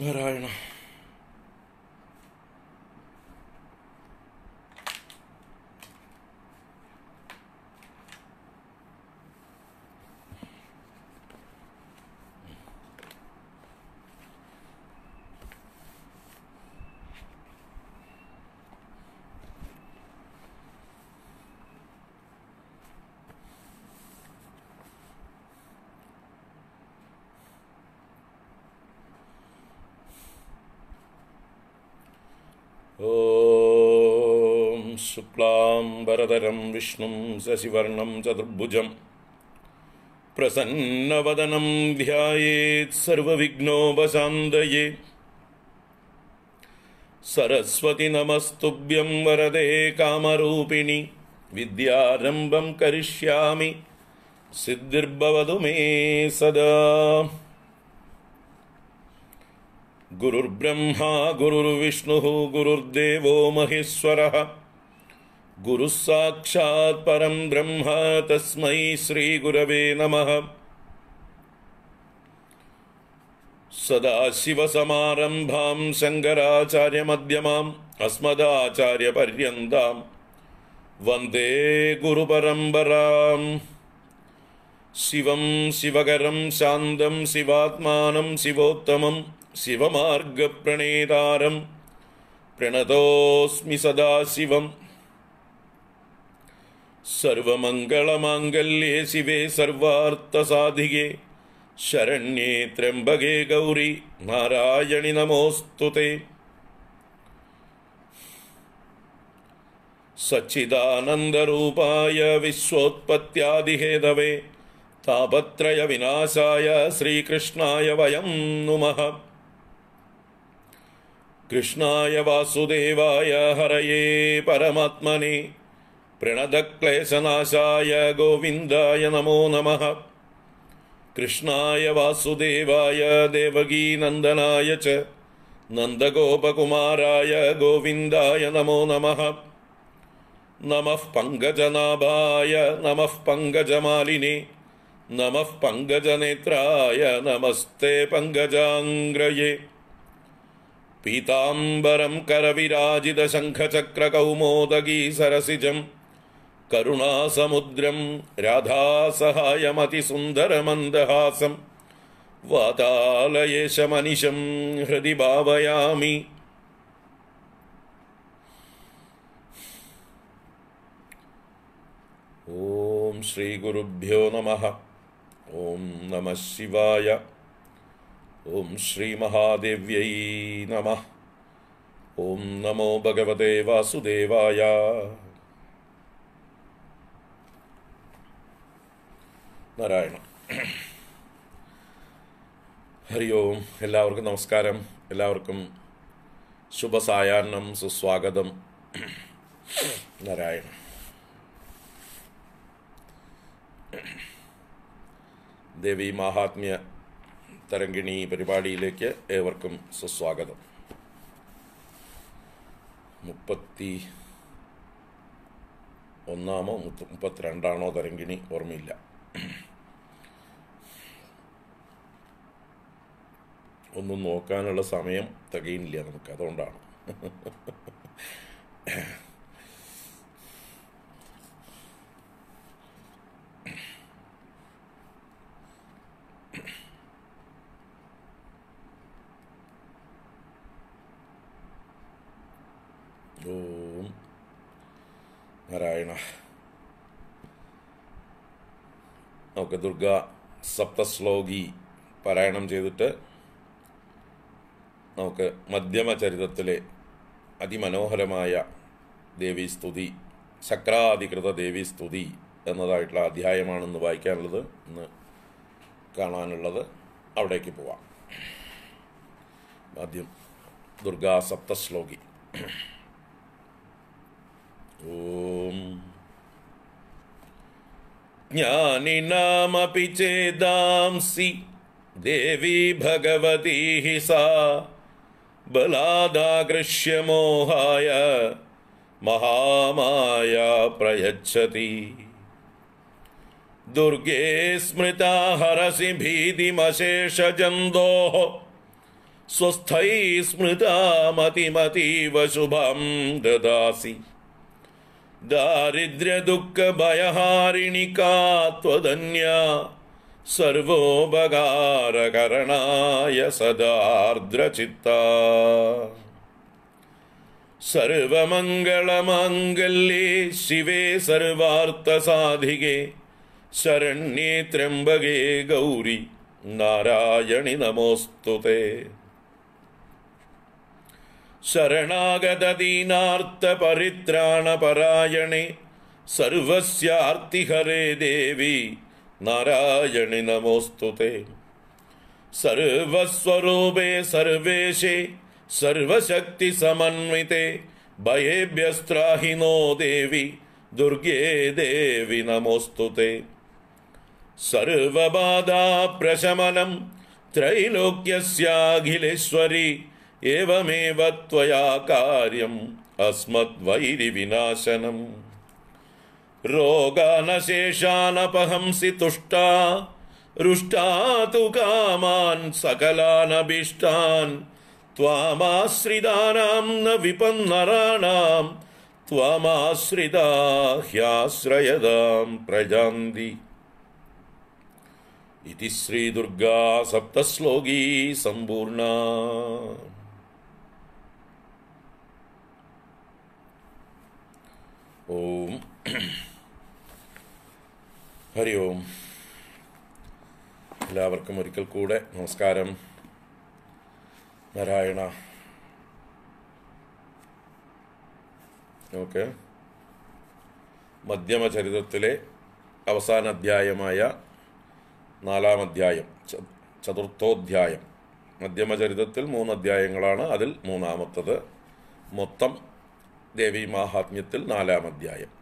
Нереально. सुप्लाम् वरदरम् विष्णुम् सशिवर्णम् चतुर्भुजम् ध्यायेत् ध्यायेत्सर्वविघ्नोपशान्दये सरस्वति नमस्तुभ्यं वरदे कामरूपिणि विद्यारम्भं करिष्यामि सिद्धिर्भवतु मे सदा गुरुर्ब्रह्मा गुरुर्विष्णुः गुरुर्देवो महेश्वरः गुरुस्साक्षात् परं ब्रह्म तस्मै श्रीगुरवे नमः सदाशिवसमारम्भां शङ्कराचार्यमध्यमाम् अस्मदाचार्यपर्यन्तां वन्दे गुरुपरम्पराम् शिवं शिवकरं शान्तं शिवात्मानं शिवोत्तमं शिवमार्गप्रणेतारं प्रणतोऽस्मि सदा शिवम् सर्वमङ्गलमाङ्गल्ये शिवे सर्वार्थसाधिगे शरण्ये त्र्यम्बगे गौरि नारायणि नमोऽस्तु ते सच्चिदानन्दरूपाय विश्वोत्पत्त्यादिहेदवे तापत्रयविनाशाय श्रीकृष्णाय वयं नुमः कृष्णाय वासुदेवाय हरये परमात्मने प्रणदक्लेशनाशाय गोविन्दाय नमो नमः कृष्णाय वासुदेवाय देवगीनन्दनाय च नन्दगोपकुमाराय गोविन्दाय नमो नमः नमः पङ्कजनाभाय नमः पङ्कजमालिने नमः पङ्कजनेत्राय नमस्ते पङ्कजाङ्ग्रये पीताम्बरं करविराजितशङ्खचक्रकौमोदगीसरसिजम् सरसिजम् करुणासमुद्रं राधासहायमतिसुन्दरमन्दहासं वातालयेशमनिशं हृदि ओम श्री श्रीगुरुभ्यो नमः ओम नमः शिवाय श्री महादेव्यै नमः ओम नमो भगवते वासुदेवाय നാരായണ ഹരി ഓം എല്ലാവർക്കും നമസ്കാരം എല്ലാവർക്കും ശുഭസായാഹ്നം സുസ്വാഗതം നാരായണ ദേവി മഹാത്മ്യ തരംഗിണി പരിപാടിയിലേക്ക് ഏവർക്കും സുസ്വാഗതം മുപ്പത്തി ഒന്നാമോ മുപ്പത്തിരണ്ടാണോ തരംഗിണി ഓർമ്മയില്ല ഒന്നും നോക്കാനുള്ള സമയം തികയുന്നില്ല നമുക്ക് അതുകൊണ്ടാണ് ഓം നാരായണ നമുക്ക് ദുർഗ സപ്തശ്ലോകി പാരായണം ചെയ്തിട്ട് നമുക്ക് മധ്യമ ചരിതത്തിലെ അതിമനോഹരമായ ദേവീസ്തുതി ദേവി ദേവീസ്തുതി എന്നതായിട്ടുള്ള അധ്യായമാണെന്ന് വായിക്കാനുള്ളത് ഇന്ന് കാണാനുള്ളത് അവിടേക്ക് പോവാം ആദ്യം ദുർഗാ സപ്തശ്ലോകി ഓം ജ്ഞാനിനാമപി ചേദാംസി ദേവി ഭഗവതീ സാ बलादाकृष्य मोहाय महामाया प्रयच्छति दुर्गे स्मृता हरसि भीतिमशेषजन्दोः स्वस्थै स्मृता मतिमतीव शुभं ददासि दारिद्र्यदुःखभयहारिणिका त्वदन्या सर्वोपकारकरणाय सदार्द्रचित्ता सर्वमङ्गलमाङ्गल्ये शिवे शरण्ये त्र्यम्बके गौरि नारायणि नमोऽस्तु ते शरणागतदीनार्थपरित्राणपरायणे सर्वस्यार्तिहरे देवी नारायणि नमोऽस्तु ते सर्वस्वरूपे सर्वेशे सर्वशक्तिसमन्विते भयेभ्यस्त्राहिनो देवि दुर्गे देवि नमोऽस्तु ते सर्वबाधाप्रशमनं त्रैलोक्यस्याखिलेश्वरि एवमेव त्वया कार्यम् अस्मद्वैरिविनाशनम् रोगा न शेषानपहंसि तुष्टा रुष्टा तु कामान् सकलानभीष्टान् त्वामाश्रितानां न विपन्नराणाम् त्वामाश्रिदा ह्याश्रयदाम् प्रजान्ति इति श्रीदुर्गा सप्तश्लोगी सम्पूर्णा ഹരി ഓം എല്ലാവർക്കും ഒരിക്കൽ കൂടെ നമസ്കാരം നാരായണ ഓക്കെ മധ്യമചരിതത്തിലെ അവസാന അധ്യായമായ നാലാം അധ്യായം ചതുർത്ഥോധ്യായം മധ്യമചരിതത്തിൽ മൂന്ന് അധ്യായങ്ങളാണ് അതിൽ മൂന്നാമത്തത് മൊത്തം ദേവി മാഹാത്മ്യത്തിൽ നാലാം അധ്യായം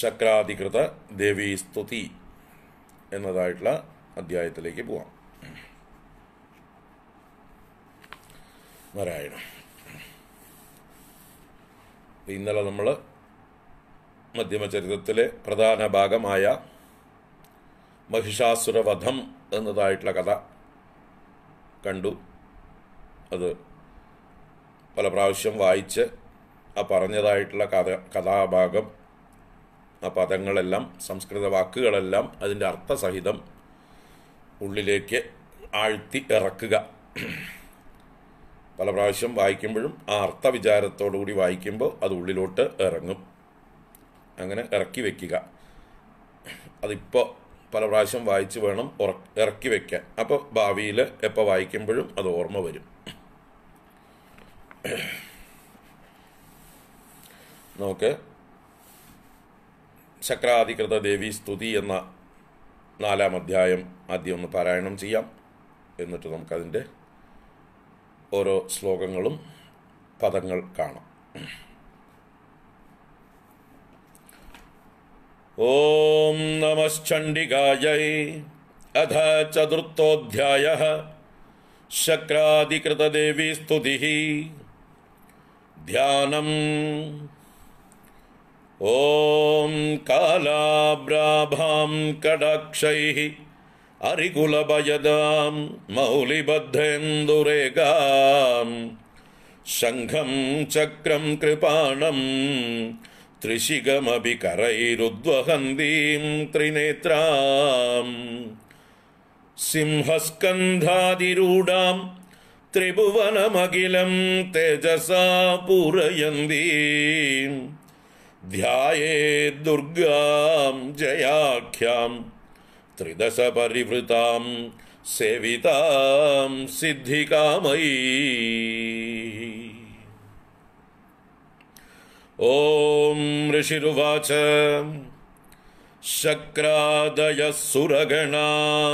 ശക്രാധികൃത ദേവീസ്തുതി എന്നതായിട്ടുള്ള അധ്യായത്തിലേക്ക് പോവാം നാരായണ ഇന്നലെ നമ്മൾ മധ്യമചരിതത്തിലെ പ്രധാന ഭാഗമായ മഹിഷാസുരവധം എന്നതായിട്ടുള്ള കഥ കണ്ടു അത് പല പ്രാവശ്യം വായിച്ച് ആ പറഞ്ഞതായിട്ടുള്ള കഥ കഥാഭാഗം ആ പദങ്ങളെല്ലാം സംസ്കൃത വാക്കുകളെല്ലാം അതിൻ്റെ അർത്ഥസഹിതം ഉള്ളിലേക്ക് ആഴ്ത്തി ഇറക്കുക പല പ്രാവശ്യം വായിക്കുമ്പോഴും ആ അർത്ഥവിചാരത്തോടുകൂടി വായിക്കുമ്പോൾ അത് ഉള്ളിലോട്ട് ഇറങ്ങും അങ്ങനെ ഇറക്കി വയ്ക്കുക അതിപ്പോൾ പല പ്രാവശ്യം വായിച്ച് വേണം ഇറക്കി വയ്ക്കാൻ അപ്പോൾ ഭാവിയിൽ എപ്പോൾ വായിക്കുമ്പോഴും അത് ഓർമ്മ വരും നമുക്ക് ശക്രാധികൃത ദേവി സ്തുതി എന്ന നാലാം അധ്യായം ആദ്യം ഒന്ന് പാരായണം ചെയ്യാം എന്നിട്ട് നമുക്കതിൻ്റെ ഓരോ ശ്ലോകങ്ങളും പദങ്ങൾ കാണാം ഓം നമശ്ചണ്ഡികായൈ അധ ചതുർത്ഥോധ്യായ സ്തുതി ധ്യാനം ॐ कालाब्राभां कडाक्षैः अरिकुलभयदां मौलिबद्धेन्दुरेगां शङ्खं चक्रं कृपाणं त्रिशिगमभिकरैरुद्वहन्तीं त्रिनेत्रां सिंहस्कन्धादिरूढां त्रिभुवनमखिलं तेजसा पूरयन्तीम् ध्याये दुर्गां जयाख्यां त्रिदशपरिवृतां सेवितां सिद्धिकामयी ॐ ऋषिरुवाच सुरगणा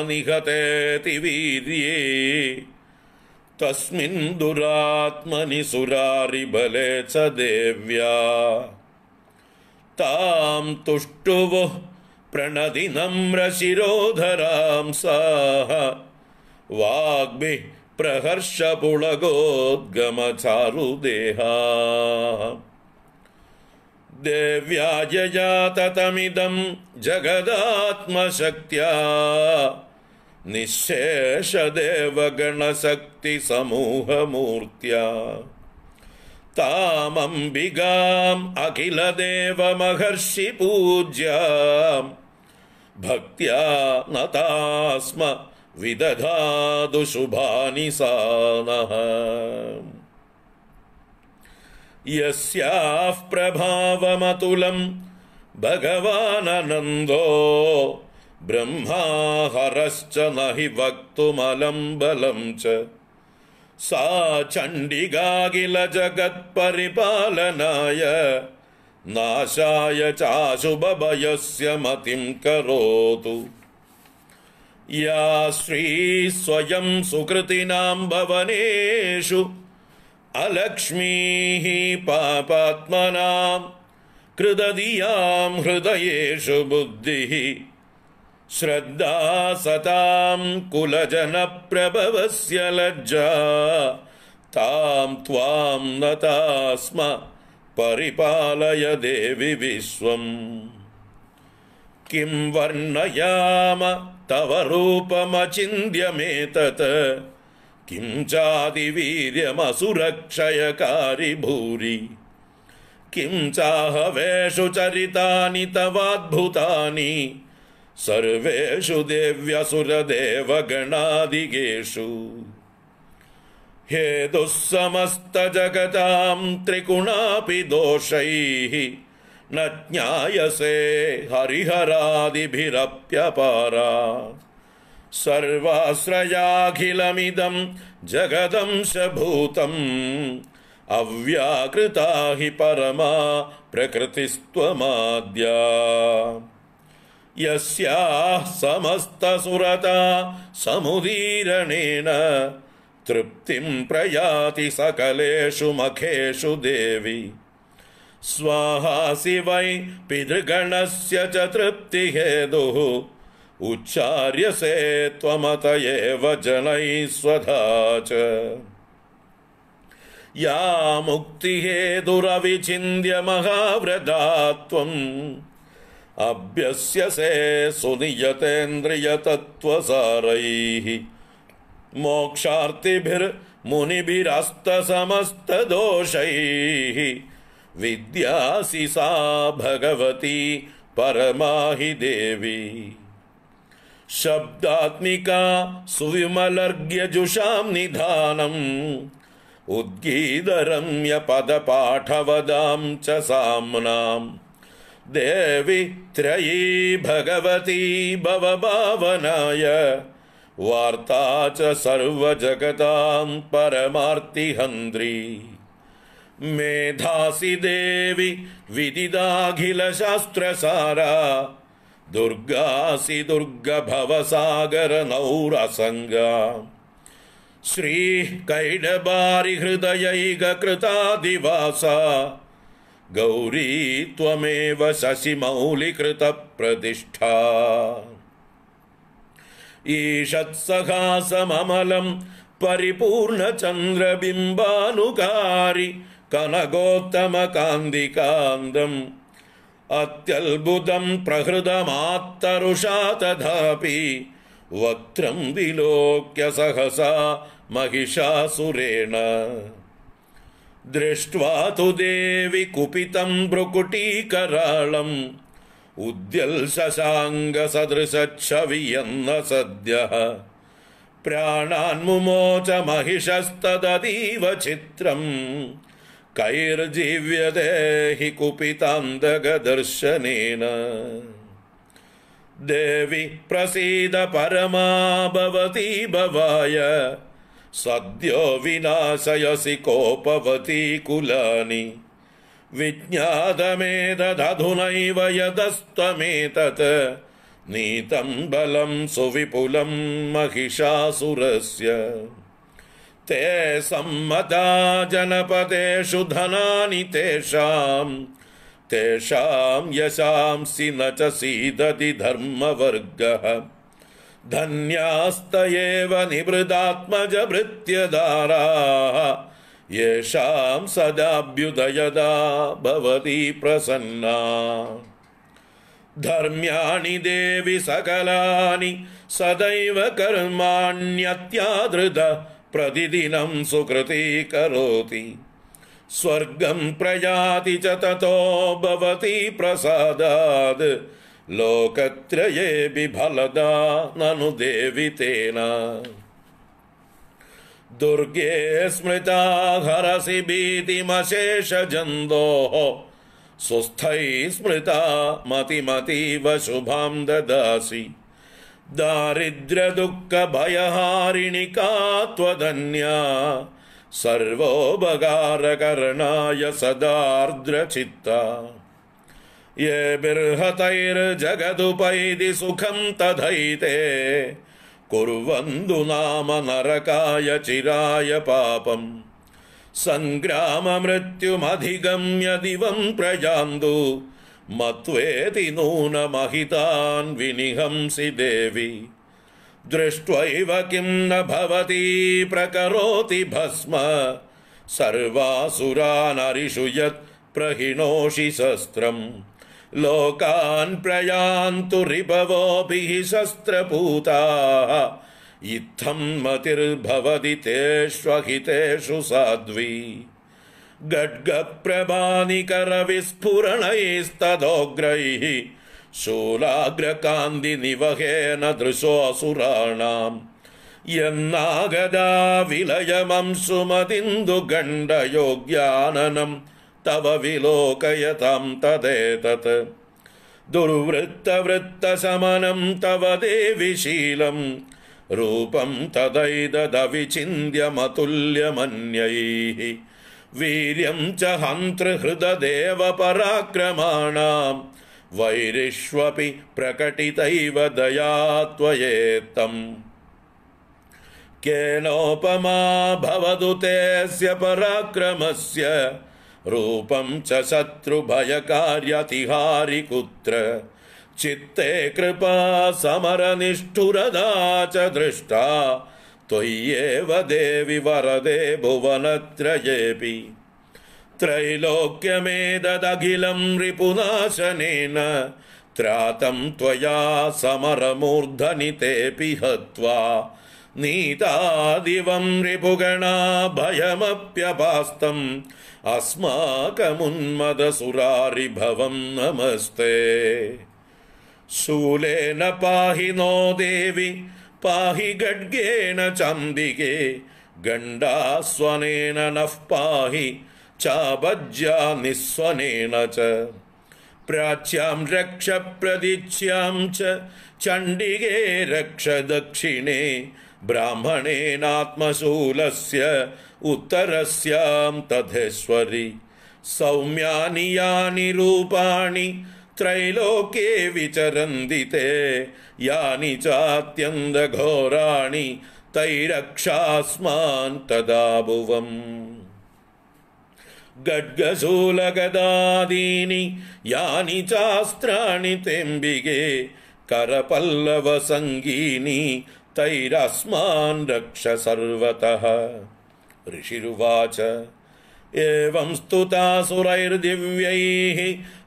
निहतेति वीर्ये तस्मिन् दुरात्मनि सुरारिबले च देव्या तां तुष्टुवुः साः वाग्भिः प्रहर्षपुळगोद्गमचारु देहा देव्या जयात जगदात्मशक्त्या निःशेषदेवगणशक्तिसमूहमूर्त्या मम्बिगाम् अखिलदेवमहर्षिपूज्याम् देवमहर्षि पूज्या भक्त्या नतास्म विदधादुशुभानि सानह यस्याः प्रभावमतुलम् भगवानन्दो ब्रह्माहरश्च न हि वक्तुमलम् बलम् च सा जगत्परिपालनाय नाशाय चाशुभयस्य मतिं करोतु या श्री स्वयं सुकृतिनाम् भवनेषु अलक्ष्मीः पापात्मनां कृदधियां हृदयेषु बुद्धिः श्रद्धा सताम् कुलजनप्रभवस्य लज्जा ताम् त्वाम् नतास्म परिपालय देवि विश्वम् किं वर्णयाम तव रूपमचिन्त्यमेतत् किं चादिवीर्यमसुरक्षयकारि भूरि किं चाहवेषु चरितानि तवाद्भुतानि सर्वेशु देव्यसुरदेवगणादिगेषु हे दुःसमस्तजगतां त्रिगुणापि दोषैः न ज्ञायसे हरिहरादिभिरप्यपारा सर्वाश्रयाखिलमिदं जगदंश भूतम् अव्याकृता हि परमा प्रकृतिस्त्वमाद्या यस्याः समस्त सुरता समुदीरणेन तृप्तिम् प्रयाति सकलेषु मखेषु देवि स्वाहासि वै पितृगणस्य च तृप्तिहेदुः उच्चार्यसे त्वमतये वनैः स्वधा च या मुक्ति महाव्रता त्वम् अभ्यस्यसे सुनियतेन्द्रियतत्त्वसारैः मोक्षार्तिभिर्मुनिभिरस्त समस्त दोषैः विद्यासि सा भगवती परमाहि देवी शब्दात्मिका सुविमलर्ग्यजुषां निधानम् उद्गीदरम्य च साम्नाम् देवि त्रयी भगवती भवभावनाय वार्ता च सर्वजगतां परमार्तिहन्द्री मेधासि देवि विदिदाखिलशास्त्रसारा दुर्गासि दुर्ग भवसागर नौरासङ्गा दिवासा गौरी त्वमेव शशिमौलिकृतप्रतिष्ठा ईषत्सहासमलं परिपूर्णचन्द्रबिम्बानुकारि कनकोत्तमकान्दिकान्दम् अत्यल्बुदं प्रहृदमात्तरुषा तथापि वक्त्रं विलोक्य सहसा महिषासुरेण दृष्ट्वा तु देवि कुपितं भ्रुकुटीकरालम् उद्यल् सद्यः प्राणान्मुमोच महिषस्तदतीव चित्रम् कैर्जीव्यते हि कुपितान् दगदर्शनेन प्रसीद परमा भवति भवाय सद्यो विनाशयसि कोपवति कुलानि विज्ञातमेतदधुनैव यदस्तमेतत् नीतं बलं सुविपुलं महिषासुरस्य ते सम्मता जनपदेषु धनानि तेषां तेषां यशांसि न च सीदति धर्मवर्गः धन्यास्त एव निभृदात्मज भृत्यधाराः सदाभ्युदयदा भवति प्रसन्ना धर्म्याणि देवि सकलानि सदैव कर्माण्यत्यादृत प्रतिदिनं सुकृती करोति स्वर्गं प्रयाति च ततो भवति प्रसादात् लोकत्रये भलदा ननु देवि तेन दुर्गे स्मृता हरसि भीतिमशेषजन्दोः सुस्थै स्मृता मतिमतीव शुभां ददासि दारिद्र्यदुःखभयहारिणि का त्वदन्या सर्वोपकारकरणाय सदार्द्रचित्ता ये बिर्हतैर्जगदुपैदि सुखं तथैते कुर्वन्तु नाम नरकाय चिराय पापम् सङ्ग्राममृत्युमधिगम्यदिवम् प्रजान्तु मत्वेति नूनमहितान् विनिहंसि देवि दृष्ट्वैव किं न भवति प्रकरोति भस्म सर्वासुरा नरिषु यत् प्रहिणोषि शस्त्रम् लोकान् प्रयान्तु रिभवोऽपि शस्त्रपूता शस्त्रपूताः इत्थम् मतिर्भवदि तेष्वहितेषु साध्वी गड्गप्रमाणिकरविस्फुरणैस्तदोग्रैः विस्फुरणैस्तदोऽग्रैः दृशोऽसुराणाम् यन्नागदा विलयमं सुमदिन्दु तव विलोकयतां तदेतत् दुर्वृत्तवृत्तशमनं तव देवि शीलं रूपं तदैतदविचिन्त्यमतुल्यमन्यैः वीर्यं च हन्तृहृदेव पराक्रमाणां वैरिष्वपि प्रकटितैव दया त्वयेत्तम् केनोपमा भवदुतेस्य पराक्रमस्य रूपं च शत्रुभयकार्यतिहारि कुत्र चित्ते कृपा समरनिष्ठुरदा च दृष्टा त्वय्येव देवि वरदे भुवनत्रयेऽपि त्रैलोक्यमेददखिलं रिपुनाशनेन त्रातं त्वया समरमूर्धनि तेऽपि हत्वा नीतादिवं रिपुगणा भयमप्यपास्तम् अस्माकमुन्मदसुरारिभवं नमस्ते शूलेन पाहि नो देवि पाहि गड्गेन चन्दिके गण्डास्वनेन नः पाहि चाभज्या निःस्वनेन च प्राच्यां रक्षप्रदिच्यां च चण्डिगे रक्षदक्षिणे ब्राह्मणेनात्मशूलस्य उत्तरस्यां तथेश्वरि सौम्यानि यानि रूपाणि त्रैलोके विचरन्ति ते यानि चात्यन्तघोराणि तैरक्षास्मान् तदा भुवम् गड्गशूलगदादीनि यानि चास्त्राणि तेम्बिगे करपल्लवसङ्गीनि तैरस्मान् रक्ष सर्वतः ऋषिरुवाच एवं स्तुता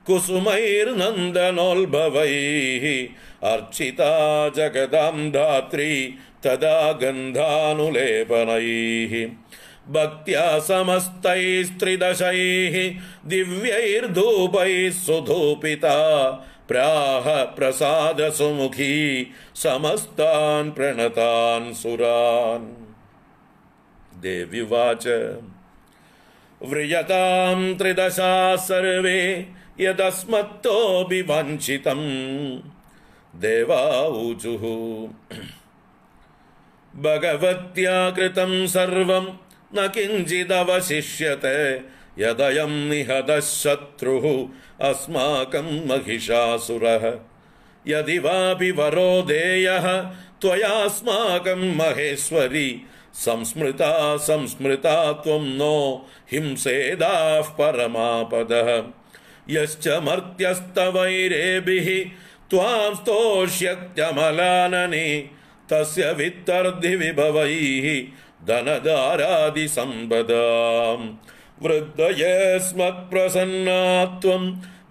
कुसुमैर्नन्दनोल्भवैः अर्चिता जगदां धात्री तदा गन्धानुलेपनैः भक्त्या समस्तैस्त्रिदशैः दिव्यैर्धूपैः सुधूपिता प्राह प्रसादसुमुखी सुमुखी समस्तान् प्रणतान् सुरान् देवि व्रियतां व्रियताम् त्रिदशा सर्वे यदस्मत्तोऽपि देवा देवाऊचुः भगवत्या कृतम् सर्वम् न किञ्चिदवशिष्यते यदयम् निहदः शत्रुः अस्माकम् महिषासुरः यदि वापि वरो देयः त्वयास्माकम् महेश्वरी संस्मृता संस्मृता त्वं नो हिंसेदाः परमापदः यश्च मर्त्यस्तवैरेभिः त्वां स्तोष्यक्मलाननि तस्य वित्तर्धि विभवैः वृद्धयस्मत्प्रसन्ना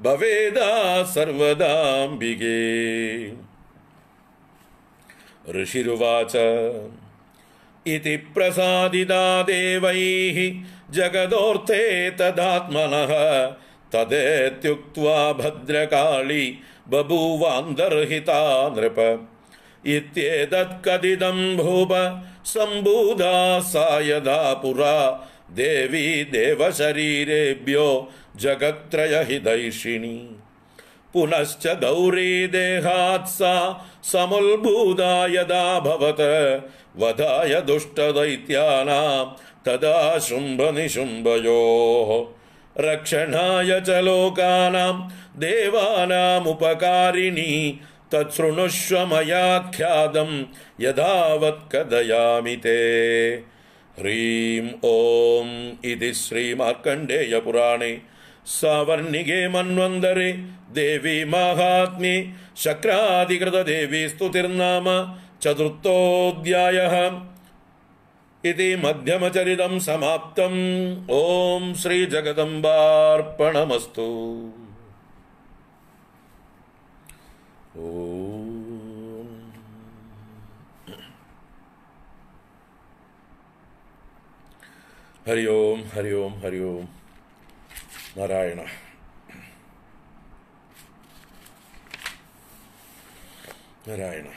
भवेदा सर्वदाम्बिके ऋषिरुवाच इति प्रसादिदा देवैः जगदोर्थे तदात्मनः तदेत्युक्त्वा भद्रकाली बभूवान्दर्हिता नृप इत्येतत्कथितं भूप सम्बुधा सा यदा पुरा देवी देवशरीरेभ्यो जगत्त्रय पुनश्च गौरी देहात् सा समुद्भूता यदा भवत वधाय दुष्टदैत्यानां तदा शुम्भ रक्षणाय च लोकानां देवानामुपकारिणी तच्छृणुष्व मया ख्यातं यदावत्कदयामि ते ह्रीं ॐ इति श्रीमार्कण्डेयपुराणे सवर्णिगे मन्वंदरे देवी माहात्म्ये शक्रादिकृतदेवी स्तुतिर्नाम चतुर्थोऽध्यायः इति मध्यमचरितं समाप्तम् ॐ श्रीजगदम्बार्पणमस्तु ॐ हरि ओम हरि ओम हरि ओम नारायण नारायण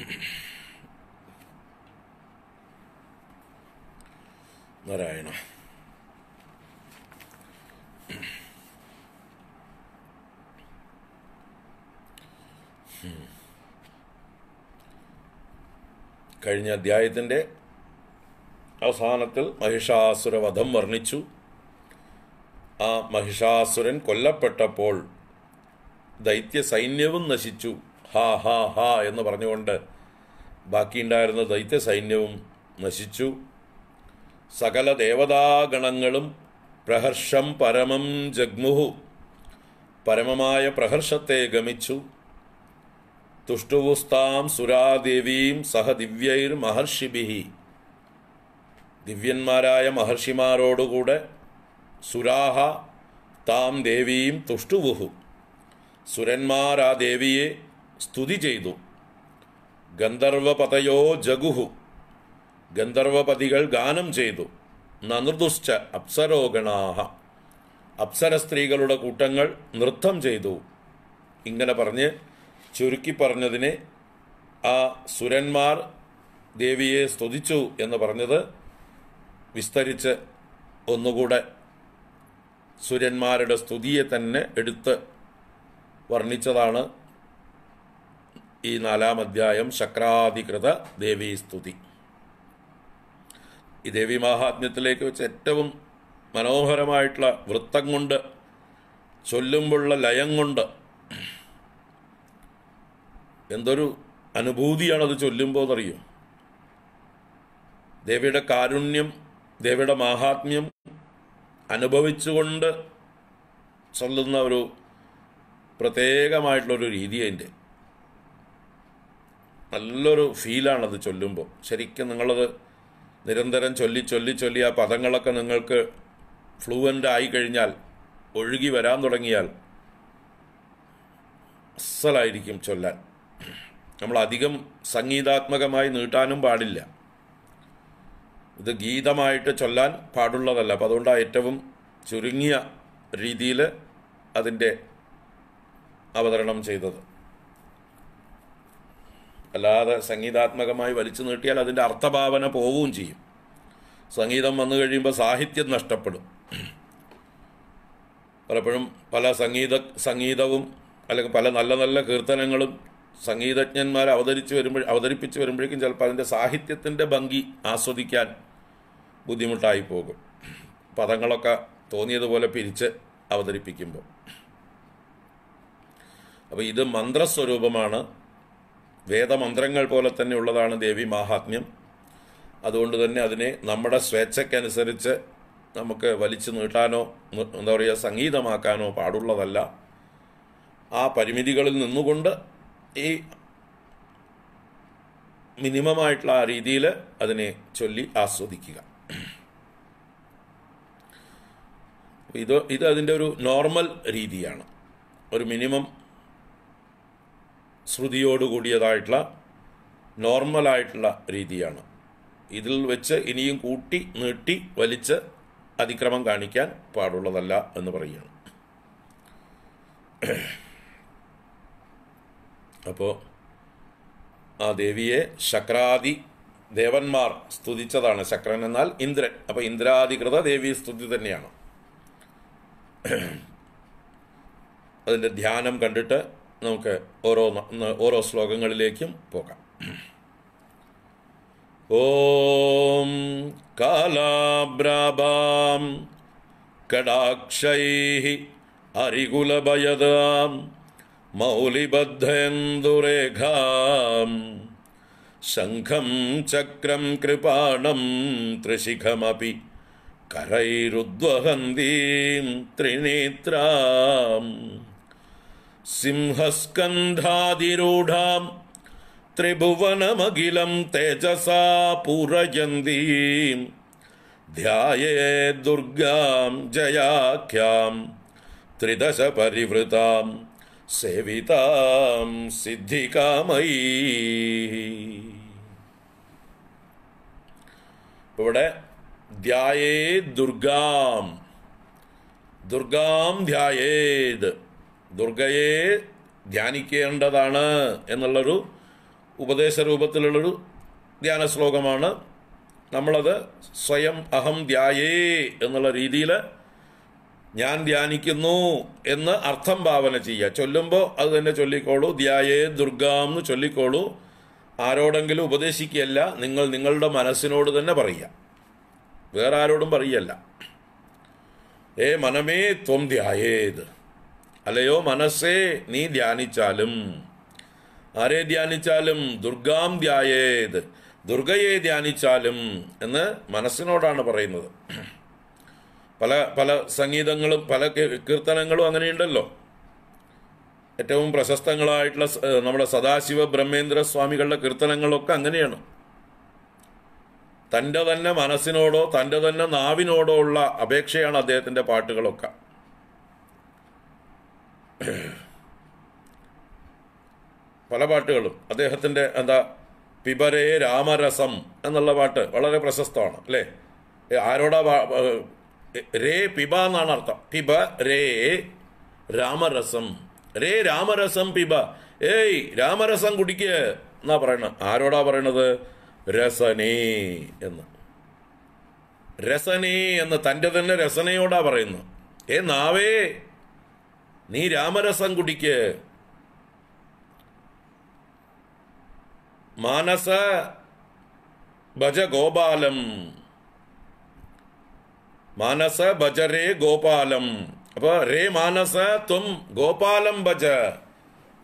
mm നാരായണ കഴിഞ്ഞ അധ്യായത്തിൻ്റെ അവസാനത്തിൽ മഹിഷാസുരവധം വർണ്ണിച്ചു ആ മഹിഷാസുരൻ കൊല്ലപ്പെട്ടപ്പോൾ ദൈത്യ സൈന്യവും നശിച്ചു ഹാ ഹാ ഹാ എന്ന് പറഞ്ഞുകൊണ്ട് ബാക്കിയുണ്ടായിരുന്ന ദൈത്യ സൈന്യവും നശിച്ചു സകല ദേവതാഗണങ്ങളും പ്രഹർഷം പരമം ജഗ്മുഹു പരമമായ പ്രഹർഷത്തെ ഗമിച്ചു തുഷ്ടുവുസ്താം സുരാദേവീം സഹ ദിവ്യൈർ മഹർഷിബിഹി ദിവ്യന്മാരായ മഹർഷിമാരോടുകൂടെ സുരാഹ താം ദേവീം തുഷ്ടുവുഹു സുരന്മാർ ആ ദേവിയെ സ്തുതി ചെയ്തു ഗന്ധർവപതയോ ജഗുഹു ഗന്ധർവപതികൾ ഗാനം ചെയ്തു നനുദുശ്ച അപ്സരോഗണാഹ അപ്സര സ്ത്രീകളുടെ കൂട്ടങ്ങൾ നൃത്തം ചെയ്തു ഇങ്ങനെ പറഞ്ഞ് ചുരുക്കി പറഞ്ഞതിനെ ആ സുരന്മാർ ദേവിയെ സ്തുതിച്ചു എന്ന് പറഞ്ഞത് വിസ്തരിച്ച് ഒന്നുകൂടെ സുരന്മാരുടെ സ്തുതിയെ തന്നെ എടുത്ത് വർണ്ണിച്ചതാണ് ഈ നാലാം അധ്യായം ശക്രാധികൃത ദേവീസ്തുതി ഈ ദേവി മാഹാത്മ്യത്തിലേക്ക് വെച്ച് ഏറ്റവും മനോഹരമായിട്ടുള്ള വൃത്തം കൊണ്ട് ചൊല്ലുമ്പോഴുള്ള ലയം കൊണ്ട് എന്തൊരു അനുഭൂതിയാണത് ചൊല്ലുമ്പോൾ എന്നറിയോ ദേവിയുടെ കാരുണ്യം ദേവിയുടെ മാഹാത്മ്യം അനുഭവിച്ചുകൊണ്ട് ചൊല്ലുന്ന ഒരു പ്രത്യേകമായിട്ടുള്ളൊരു രീതി അതിൻ്റെ നല്ലൊരു ഫീലാണത് ചൊല്ലുമ്പോൾ ശരിക്കും നിങ്ങളത് നിരന്തരം ചൊല്ലി ചൊല്ലി ചൊല്ലി ആ പദങ്ങളൊക്കെ നിങ്ങൾക്ക് ഫ്ലുവൻ്റ് ആയി കഴിഞ്ഞാൽ ഒഴുകി വരാൻ തുടങ്ങിയാൽ അസലായിരിക്കും ചൊല്ലാൻ നമ്മൾ അധികം സംഗീതാത്മകമായി നീട്ടാനും പാടില്ല ഇത് ഗീതമായിട്ട് ചൊല്ലാൻ പാടുള്ളതല്ല അപ്പം അതുകൊണ്ട് ഏറ്റവും ചുരുങ്ങിയ രീതിയിൽ അതിൻ്റെ അവതരണം ചെയ്തത് അല്ലാതെ സംഗീതാത്മകമായി വലിച്ചു നീട്ടിയാൽ അതിൻ്റെ അർത്ഥഭാവന പോവുകയും ചെയ്യും സംഗീതം വന്നു കഴിയുമ്പോൾ സാഹിത്യം നഷ്ടപ്പെടും പലപ്പോഴും പല സംഗീത സംഗീതവും അല്ലെങ്കിൽ പല നല്ല നല്ല കീർത്തനങ്ങളും സംഗീതജ്ഞന്മാർ അവതരിച്ച് വരുമ്പോൾ അവതരിപ്പിച്ച് വരുമ്പോഴേക്കും ചിലപ്പോൾ അതിൻ്റെ സാഹിത്യത്തിൻ്റെ ഭംഗി ആസ്വദിക്കാൻ ബുദ്ധിമുട്ടായി പോകും പദങ്ങളൊക്കെ തോന്നിയതുപോലെ പിരിച്ച് അവതരിപ്പിക്കുമ്പോൾ അപ്പോൾ ഇത് മന്ത്രസ്വരൂപമാണ് വേദമന്ത്രങ്ങൾ പോലെ തന്നെ ഉള്ളതാണ് ദേവി മാഹാത്മ്യം അതുകൊണ്ട് തന്നെ അതിനെ നമ്മുടെ സ്വേച്ഛയ്ക്കനുസരിച്ച് നമുക്ക് വലിച്ചു നീട്ടാനോ എന്താ പറയുക സംഗീതമാക്കാനോ പാടുള്ളതല്ല ആ പരിമിതികളിൽ നിന്നുകൊണ്ട് ഈ മിനിമമായിട്ടുള്ള ആ രീതിയിൽ അതിനെ ചൊല്ലി ആസ്വദിക്കുക ഇത് ഇത് അതിൻ്റെ ഒരു നോർമൽ രീതിയാണ് ഒരു മിനിമം ശ്രുതിയോടുകൂടിയതായിട്ടുള്ള നോർമലായിട്ടുള്ള രീതിയാണ് ഇതിൽ വെച്ച് ഇനിയും കൂട്ടി നീട്ടി വലിച്ച് അതിക്രമം കാണിക്കാൻ പാടുള്ളതല്ല എന്ന് പറയുകയാണ് അപ്പോൾ ആ ദേവിയെ ശക്രാദി ദേവന്മാർ സ്തുതിച്ചതാണ് ശക്രൻ എന്നാൽ ഇന്ദ്രൻ അപ്പോൾ ഇന്ദ്രാധികൃത ദേവി സ്തുതി തന്നെയാണ് അതിൻ്റെ ധ്യാനം കണ്ടിട്ട് നമുക്ക് ഓരോ ഓരോ ശ്ലോകങ്ങളിലേക്കും പോകാം ഓം കാലാബ്രാഭാം കടാക്ഷൈ അരികുലഭയതാം മൗലിബദ്ധേന്ദുരേഖാം ശംഖം ചക്രം കൃപാണം ത്രിശിഖമപി കരൈരുദ്വഹന്തീം ത്രിനേത്രാം सिंहस्कन्धादिरूढाम् त्रिभुवनमखिलं तेजसा पूरयन्ती ध्याये दुर्गां जयाख्यां त्रिदशपरिवृतां सेवितां सिद्धिकामयी ध्याद ധ്യായേ ദുർഗാം ദുർഗാം ദുർഗയെ ധ്യാനിക്കേണ്ടതാണ് എന്നുള്ളൊരു ഉപദേശ രൂപത്തിലുള്ളൊരു ധ്യാന ശ്ലോകമാണ് നമ്മളത് സ്വയം അഹം ധ്യായേ എന്നുള്ള രീതിയിൽ ഞാൻ ധ്യാനിക്കുന്നു എന്ന് അർത്ഥം ഭാവന ചെയ്യുക ചൊല്ലുമ്പോൾ അത് തന്നെ ചൊല്ലിക്കോളൂ ധ്യായേ ദുർഗാം എന്ന് ചൊല്ലിക്കോളൂ ആരോടെങ്കിലും ഉപദേശിക്കുകയല്ല നിങ്ങൾ നിങ്ങളുടെ മനസ്സിനോട് തന്നെ പറയുക വേറെ ആരോടും പറയല്ല ഏ മനമേ ത്വം ധ്യായേത് അല്ലയോ മനസ്സേ നീ ധ്യാനിച്ചാലും ആരെ ധ്യാനിച്ചാലും ദുർഗാം ധ്യായേത് ദുർഗയെ ധ്യാനിച്ചാലും എന്ന് മനസ്സിനോടാണ് പറയുന്നത് പല പല സംഗീതങ്ങളും പല കീർത്തനങ്ങളും അങ്ങനെയുണ്ടല്ലോ ഏറ്റവും പ്രശസ്തങ്ങളായിട്ടുള്ള നമ്മുടെ സദാശിവ ബ്രഹ്മേന്ദ്ര സ്വാമികളുടെ കീർത്തനങ്ങളൊക്കെ അങ്ങനെയാണ് തൻ്റെ തന്നെ മനസ്സിനോടോ തൻ്റെ തന്നെ നാവിനോടോ ഉള്ള അപേക്ഷയാണ് അദ്ദേഹത്തിൻ്റെ പാട്ടുകളൊക്കെ പല പാട്ടുകളും അദ്ദേഹത്തിൻ്റെ എന്താ പിബരേ രാമരസം എന്നുള്ള പാട്ട് വളരെ പ്രശസ്തമാണ് അല്ലേ ആരോടാ രേ പിബ എന്നാണ് അർത്ഥം പിബ രേ രാമരസം രേ രാമരസം പിബ ഏയ് രാമരസം കുടിക്കുക എന്നാ പറയണത് ആരോടാ പറയണത് രസനേ എന്ന് രസനേ എന്ന് തൻ്റെ തന്നെ രസനയോടാ പറയുന്നു ഏ നാവേ നീ രാമരസം കുടിക്ക് മാനസ ഭജ ഗോപാലം മാനസ ഭജ രേ ഗോപാലം അപ്പോൾ രേ മാനസ ത്വം ഗോപാലം ഭജ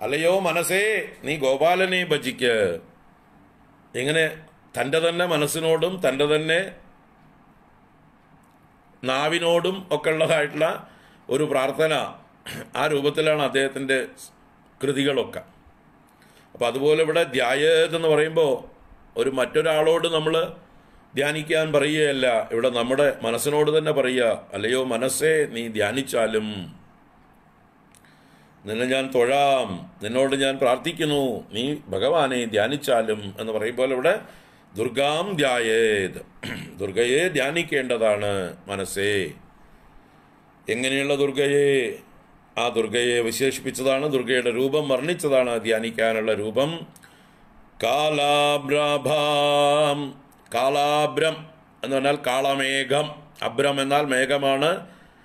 അല്ലയോ മനസേ നീ ഗോപാലനെ ഭജിക്ക് ഇങ്ങനെ തൻ്റെ തന്നെ മനസ്സിനോടും തൻ്റെ തന്നെ നാവിനോടും ഒക്കെ ഉള്ളതായിട്ടുള്ള ഒരു പ്രാർത്ഥന ആ രൂപത്തിലാണ് അദ്ദേഹത്തിൻ്റെ കൃതികളൊക്കെ അപ്പോൾ അതുപോലെ ഇവിടെ ധ്യായതെന്ന് പറയുമ്പോൾ ഒരു മറ്റൊരാളോട് നമ്മൾ ധ്യാനിക്കാൻ പറയുകയല്ല ഇവിടെ നമ്മുടെ മനസ്സിനോട് തന്നെ പറയുക അല്ലയോ മനസ്സേ നീ ധ്യാനിച്ചാലും നിന്നെ ഞാൻ തൊഴാം നിന്നോട് ഞാൻ പ്രാർത്ഥിക്കുന്നു നീ ഭഗവാനെ ധ്യാനിച്ചാലും എന്ന് പറയുമ്പോൾ ഇവിടെ ദുർഗാം ധ്യായേത് ദുർഗയെ ധ്യാനിക്കേണ്ടതാണ് മനസ്സേ എങ്ങനെയുള്ള ദുർഗയെ ആ ദുർഗയെ വിശേഷിപ്പിച്ചതാണ് ദുർഗയുടെ രൂപം വർണ്ണിച്ചതാണ് ധ്യാനിക്കാനുള്ള രൂപം കാലാബ്രഭാം കാലാബ്രം എന്ന് പറഞ്ഞാൽ കാളമേഘം അബ്രം എന്നാൽ മേഘമാണ്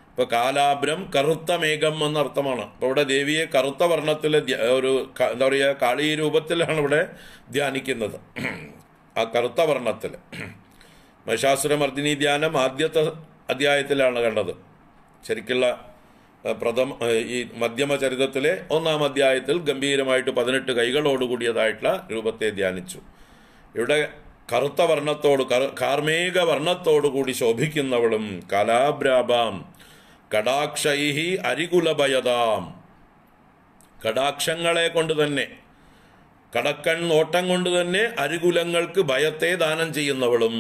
ഇപ്പൊ കാലാബ്രം കറുത്ത മേഘം എന്നർത്ഥമാണ് അപ്പോൾ ഇവിടെ ദേവിയെ കറുത്ത വർണ്ണത്തിൽ ഒരു എന്താ പറയുക കാളി രൂപത്തിലാണ് ഇവിടെ ധ്യാനിക്കുന്നത് ആ കറുത്ത വർണ്ണത്തിൽ മഹിഷാസുരമർദ്ദിനി ധ്യാനം ആദ്യത്തെ അധ്യായത്തിലാണ് കണ്ടത് ശരിക്കുള്ള പ്രഥമ ഈ മധ്യമ ചരിതത്തിലെ ഒന്നാം അധ്യായത്തിൽ ഗംഭീരമായിട്ട് പതിനെട്ട് കൈകളോടുകൂടിയതായിട്ടുള്ള രൂപത്തെ ധ്യാനിച്ചു ഇവിടെ കറുത്ത വർണ്ണത്തോട് കാർമേക വർണ്ണത്തോടുകൂടി ശോഭിക്കുന്നവളും കലാഭ്രാഭാം കടാക്ഷൈഹി അരികുലഭയതാം കടാക്ഷങ്ങളെ കൊണ്ട് തന്നെ കടക്കൺ നോട്ടം കൊണ്ട് തന്നെ അരികുലങ്ങൾക്ക് ഭയത്തെ ദാനം ചെയ്യുന്നവളും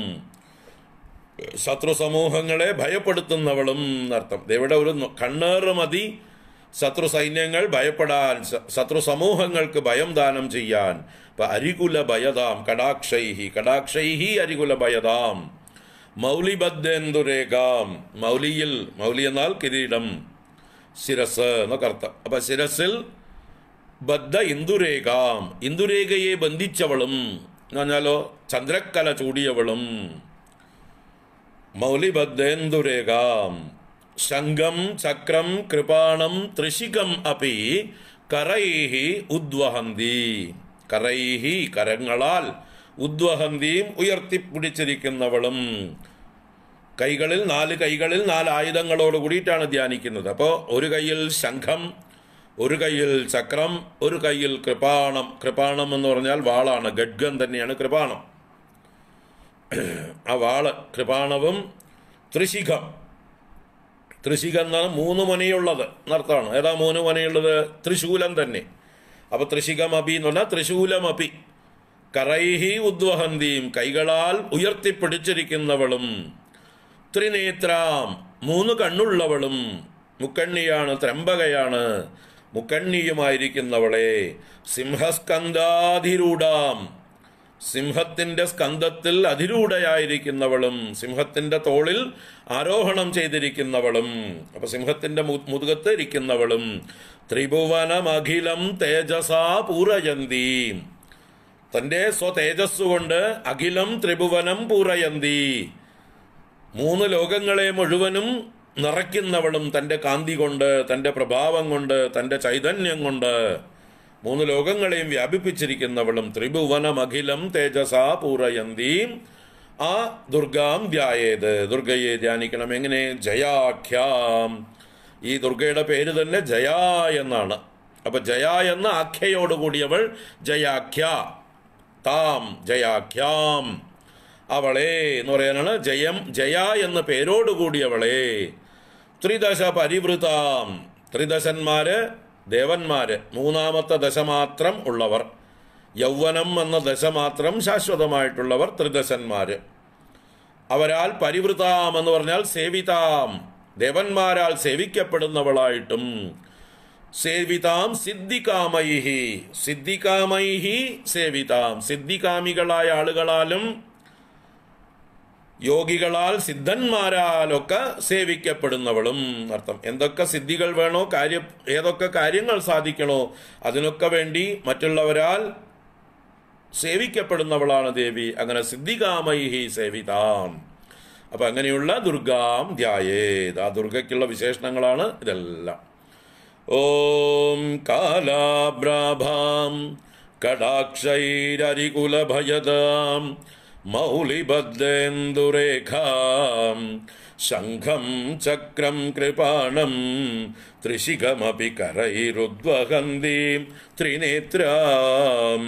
ശത്രു സമൂഹങ്ങളെ ഭയപ്പെടുത്തുന്നവളും അർത്ഥം ഇവിടെ ഒരു കണ്ണേറ് മതി ശത്രു സൈന്യങ്ങൾ ഭയപ്പെടാൻ ശത്രു സമൂഹങ്ങൾക്ക് ഭയം ദാനം ചെയ്യാൻ ഇപ്പൊ അരികുല ഭയതാം കടാക്ഷൈഹി കടാക്ഷൈഹി അരികുല ഭയതാം മൗലിബദ്ധേന്ദുരേഖാം മൗലിയിൽ മൗലി എന്നാൽ കിരീടം ശിരസ് എന്നൊക്കെ അർത്ഥം അപ്പൊ ശിരസിൽ ബദ്ധ ഇന്ദുരേഖാം ഇന്ദുരേഖയെ ബന്ധിച്ചവളും എന്ന് പറഞ്ഞാലോ ചന്ദ്രക്കല ചൂടിയവളും മൗലിബദ്ധേന്ദുരേഖാം ശംഖം ചക്രം കൃപാണം ത്രിശികം അപ്പി കറൈഹി ഉദ്വഹന്തി കറൈഹി കരങ്ങളാൽ ഉദ്വഹന്തിയും ഉയർത്തിപ്പിടിച്ചിരിക്കുന്നവളും കൈകളിൽ നാല് കൈകളിൽ നാല് ആയുധങ്ങളോട് കൂടിയിട്ടാണ് ധ്യാനിക്കുന്നത് അപ്പോൾ ഒരു കയ്യിൽ ശംഖം ഒരു കയ്യിൽ ചക്രം ഒരു കയ്യിൽ കൃപാണം കൃപാണം എന്ന് പറഞ്ഞാൽ വാളാണ് ഗഡ്ഗം തന്നെയാണ് കൃപാണം ആ വാള് കൃപാണവും ത്രിശിഖം ത്രിശിഖം എന്നാണ് മൂന്ന് മനയുള്ളത് നർത്താണ് ഏതാ മൂന്ന് മനയുള്ളത് ത്രിശൂലം തന്നെ അപ്പോൾ തൃശികം അപി എന്ന് പറഞ്ഞാൽ ത്രിശൂലം അപി കറൈഹി ഉദ്വഹന്തിയും കൈകളാൽ ഉയർത്തിപ്പിടിച്ചിരിക്കുന്നവളും ത്രിനേത്രാം മൂന്ന് കണ്ണുള്ളവളും മുക്കണ്ണിയാണ് ത്രംബകയാണ് മുക്കണ്ണിയുമായിരിക്കുന്നവളെ സിംഹസ്കന്ധാധിരൂഢാം സിംഹത്തിന്റെ സ്കന്ധത്തിൽ അതിരൂഢയായിരിക്കുന്നവളും സിംഹത്തിന്റെ തോളിൽ ആരോഹണം ചെയ്തിരിക്കുന്നവളും അപ്പൊ സിംഹത്തിന്റെ മുതുകത്ത് ഇരിക്കുന്നവളും ത്രിഭുവനമഖിലം തേജസാ പൂരയന്തി തന്റെ കൊണ്ട് അഖിലം ത്രിഭുവനം പൂരയന്തി മൂന്ന് ലോകങ്ങളെ മുഴുവനും നിറയ്ക്കുന്നവളും തന്റെ കാന്തി കൊണ്ട് തന്റെ പ്രഭാവം കൊണ്ട് തന്റെ ചൈതന്യം കൊണ്ട് മൂന്ന് ലോകങ്ങളെയും വ്യാപിപ്പിച്ചിരിക്കുന്നവളും ത്രിഭുവനം അഖിലം തേജസാ പൂരയന്തീം ആ ദുർഗാം ധ്യായേത് ദുർഗയെ ധ്യാനിക്കണം എങ്ങനെ ജയാഖ്യാം ഈ ദുർഗയുടെ പേര് തന്നെ ജയാ എന്നാണ് അപ്പൊ ജയാ എന്ന ആഖ്യയോടുകൂടിയവൾ ജയാഖ്യ താം ജയാഖ്യാം അവളെ എന്ന് പറയാനാണ് ജയം ജയാ എന്ന പേരോടുകൂടിയവളെ ത്രിദശ പരിവൃതാം ത്രിദശന്മാര് ദേവന്മാര് മൂന്നാമത്തെ ദശ മാത്രം ഉള്ളവർ യൗവനം എന്ന ദശ മാത്രം ശാശ്വതമായിട്ടുള്ളവർ ത്രിദശന്മാര് അവരാൽ പരിവൃതാം എന്ന് പറഞ്ഞാൽ സേവിതാം ദേവന്മാരാൽ സേവിക്കപ്പെടുന്നവളായിട്ടും സേവിതാം സിദ്ധികാമൈഹി സിദ്ധികാമൈഹി സേവിതാം സിദ്ധികാമികളായ ആളുകളാലും യോഗികളാൽ സിദ്ധന്മാരാലൊക്കെ സേവിക്കപ്പെടുന്നവളും അർത്ഥം എന്തൊക്കെ സിദ്ധികൾ വേണോ കാര്യ ഏതൊക്കെ കാര്യങ്ങൾ സാധിക്കണോ അതിനൊക്കെ വേണ്ടി മറ്റുള്ളവരാൽ സേവിക്കപ്പെടുന്നവളാണ് ദേവി അങ്ങനെ സിദ്ധികാമൈഹി സേവിതാം അപ്പം അങ്ങനെയുള്ള ദുർഗാം ധ്യായേത് ആ ദുർഗയ്ക്കുള്ള വിശേഷണങ്ങളാണ് ഇതെല്ലാം ഓം കാലാബ്രാഭാം കടാക്ഷൈരരികുലഭയതാം मौलिबद्धेन्दुरेखा शङ्खम् चक्रम् कृपाणम् त्रिशिखमपि करैरुद्वहन्ती त्रिनेत्राम्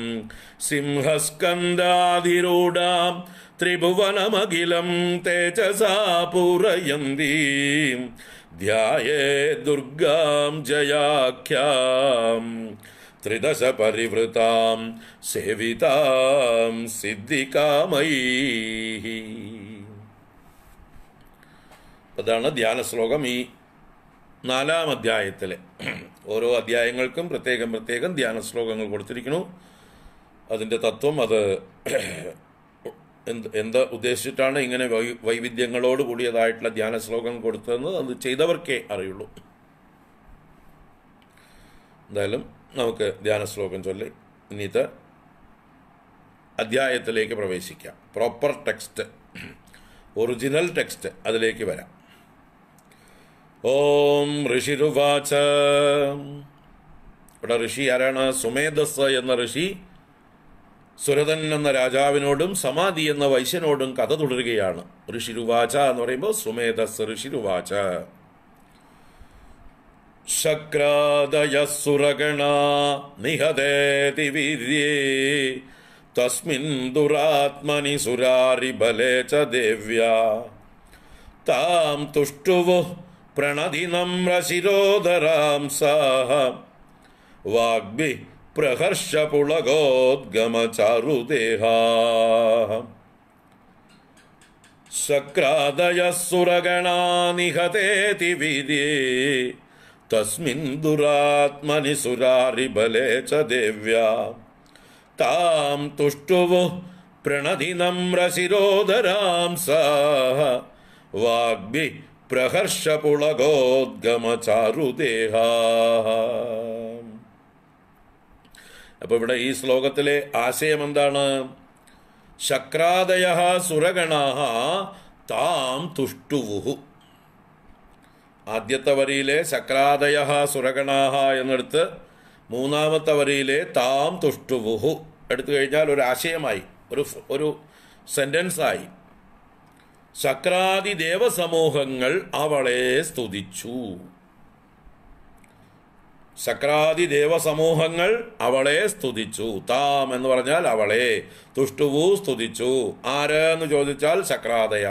सिंहस्कन्दाधिरूढाम् त्रिभुवनमखिलम् ते च सा पूरयन्ती ध्याये दुर्गाम् जयाख्याम् ത്രിദശപരിവൃതാം സേവിതാം സിദ്ധികാമൈ അതാണ് ധ്യാന ശ്ലോകം ഈ നാലാം അധ്യായത്തിലെ ഓരോ അധ്യായങ്ങൾക്കും പ്രത്യേകം പ്രത്യേകം ധ്യാന ശ്ലോകങ്ങൾ കൊടുത്തിരിക്കുന്നു അതിൻ്റെ തത്വം അത് എന്ത് എന്താ ഉദ്ദേശിച്ചിട്ടാണ് ഇങ്ങനെ വൈ വൈവിധ്യങ്ങളോട് കൂടിയതായിട്ടുള്ള ധ്യാന ശ്ലോകം കൊടുത്തതെന്ന് അത് ചെയ്തവർക്കേ അറിയുള്ളൂ എന്തായാലും നമുക്ക് ധ്യാന ശ്ലോകം ചൊല്ലി ഇന്നത്തെ അധ്യായത്തിലേക്ക് പ്രവേശിക്കാം പ്രോപ്പർ ടെക്സ്റ്റ് ഒറിജിനൽ ടെക്സ്റ്റ് അതിലേക്ക് വരാം ഓം രുവാച ഇവിടെ ഋഷി ആരാണ് സുമേധസ് എന്ന ഋഷി സുരതൻ എന്ന രാജാവിനോടും സമാധി എന്ന വൈശ്യനോടും കഥ തുടരുകയാണ് ഋഷിരുവാച എന്ന് പറയുമ്പോൾ സുമേധസ് ഋഷിരുവാച शक्रादयः सुरगणा निहदेति वीर्ये तस्मिन् दुरात्मनि सुरारिबले च देव्या तां तुष्टुवुः प्रणदिनम्रशिरोदरांसः वाग्भिः प्रहर्षपुलगोद्गमचारुदेहा शक्रादयः सुरगणा निहतेति विदे तस्मिन् दुरात्मनि सुरारिबले च देव्या तां तुष्टुवुः प्रणतिनम्रसिरोदरांसा वाग्भि प्रहर्षपुलगोद्गमचारुदेहा अपि इड्लोकल आशयमेन्दा शक्रादयः सुरगणाः तां तुष्टुवुः ആദ്യത്തെ വരിയിലെ ശക്രാദയ സുരഗണാഹ എന്നെടുത്ത് മൂന്നാമത്തെ വരിയിലെ താം തുഷ്ടുവുഹു എടുത്തു കഴിഞ്ഞാൽ ഒരു ആശയമായി ഒരു ഒരു സെൻറ്റൻസായി ശക്രാദി ദേവസമൂഹങ്ങൾ അവളെ സ്തുതിച്ചു ശക്രാദി ദേവസമൂഹങ്ങൾ അവളെ സ്തുതിച്ചു താം എന്ന് പറഞ്ഞാൽ അവളെ തുഷ്ടുവു സ്തുതിച്ചു ആര് എന്ന് ചോദിച്ചാൽ ശക്രാദയ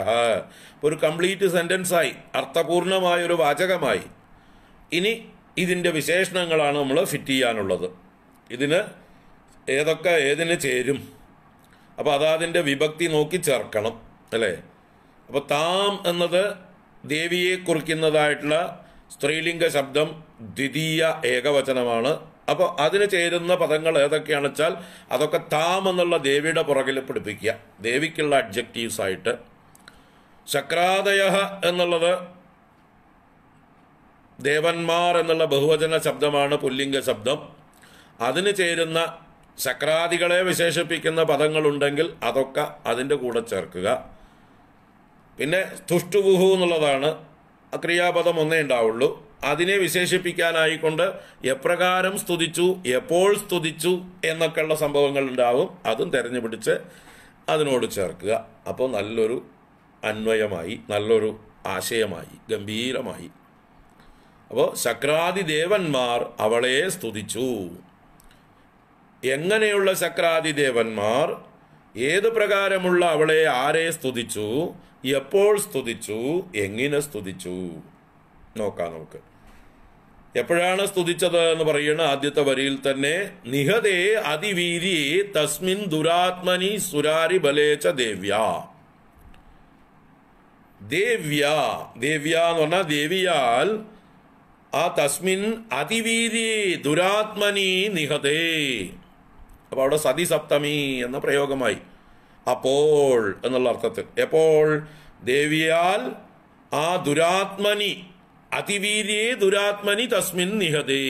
ഒരു കംപ്ലീറ്റ് സെന്റൻസായി അർത്ഥപൂർണമായ ഒരു വാചകമായി ഇനി ഇതിൻ്റെ വിശേഷണങ്ങളാണ് നമ്മൾ ഫിറ്റ് ചെയ്യാനുള്ളത് ഇതിന് ഏതൊക്കെ ഏതിന് ചേരും അപ്പോൾ അതതിൻ്റെ വിഭക്തി നോക്കി ചേർക്കണം അല്ലേ അപ്പോൾ താം എന്നത് ദേവിയെ കുറിക്കുന്നതായിട്ടുള്ള സ്ത്രീലിംഗ ശബ്ദം ദ്വിതീയ ഏകവചനമാണ് അപ്പോൾ അതിന് ചേരുന്ന പദങ്ങൾ ഏതൊക്കെയാണ് വെച്ചാൽ അതൊക്കെ താം എന്നുള്ള ദേവിയുടെ പുറകിൽ പിടിപ്പിക്കുക ദേവിക്കുള്ള അഡ്ജക്റ്റീവ്സ് ആയിട്ട് ശക്രാദയ എന്നുള്ളത് ദേവന്മാർ എന്നുള്ള ബഹുവചന ശബ്ദമാണ് പുല്ലിംഗ ശബ്ദം അതിന് ചേരുന്ന ശക്രാദികളെ വിശേഷിപ്പിക്കുന്ന പദങ്ങളുണ്ടെങ്കിൽ അതൊക്കെ അതിൻ്റെ കൂടെ ചേർക്കുക പിന്നെ തുഷ്ടുവുഹു എന്നുള്ളതാണ് ക്രിയാപദം ഒന്നേ ഉണ്ടാവുള്ളൂ അതിനെ വിശേഷിപ്പിക്കാനായിക്കൊണ്ട് എപ്രകാരം സ്തുതിച്ചു എപ്പോൾ സ്തുതിച്ചു എന്നൊക്കെയുള്ള സംഭവങ്ങൾ ഉണ്ടാവും അതും തിരഞ്ഞു പിടിച്ച് അതിനോട് ചേർക്കുക അപ്പോൾ നല്ലൊരു അന്വയമായി നല്ലൊരു ആശയമായി ഗംഭീരമായി അപ്പോൾ ശക്രാദി ദേവന്മാർ അവളെ സ്തുതിച്ചു എങ്ങനെയുള്ള ശക്രാദി ദേവന്മാർ ഏത് പ്രകാരമുള്ള അവളെ ആരെ സ്തുതിച്ചു എപ്പോൾ സ്തുതിച്ചു എങ്ങനെ സ്തുതിച്ചു നോക്കാം നമുക്ക് എപ്പോഴാണ് സ്തുതിച്ചത് എന്ന് പറയുന്ന ആദ്യത്തെ വരിയിൽ തന്നെ നിഹതേ അതിവീര്യേ തസ്മിൻ ദുരാത്മനി സുരാരി ബലേച്ച ദേവ്യ ദേവ്യ ദേവ്യ എന്ന് പറഞ്ഞാൽ ദേവിയാൽ ആ തസ്മിൻ അതിവീര്യേ ദുരാത്മനി നിഹതേ അപ്പൊ അവിടെ സതി സപ്തമി എന്ന പ്രയോഗമായി അപ്പോൾ എന്നുള്ള അർത്ഥത്തിൽ എപ്പോൾ ദേവിയാൽ ആ ദുരാത്മനി അതിവീര്യേ ദുരാത്മനി തസ്മിൻ നിഹതേ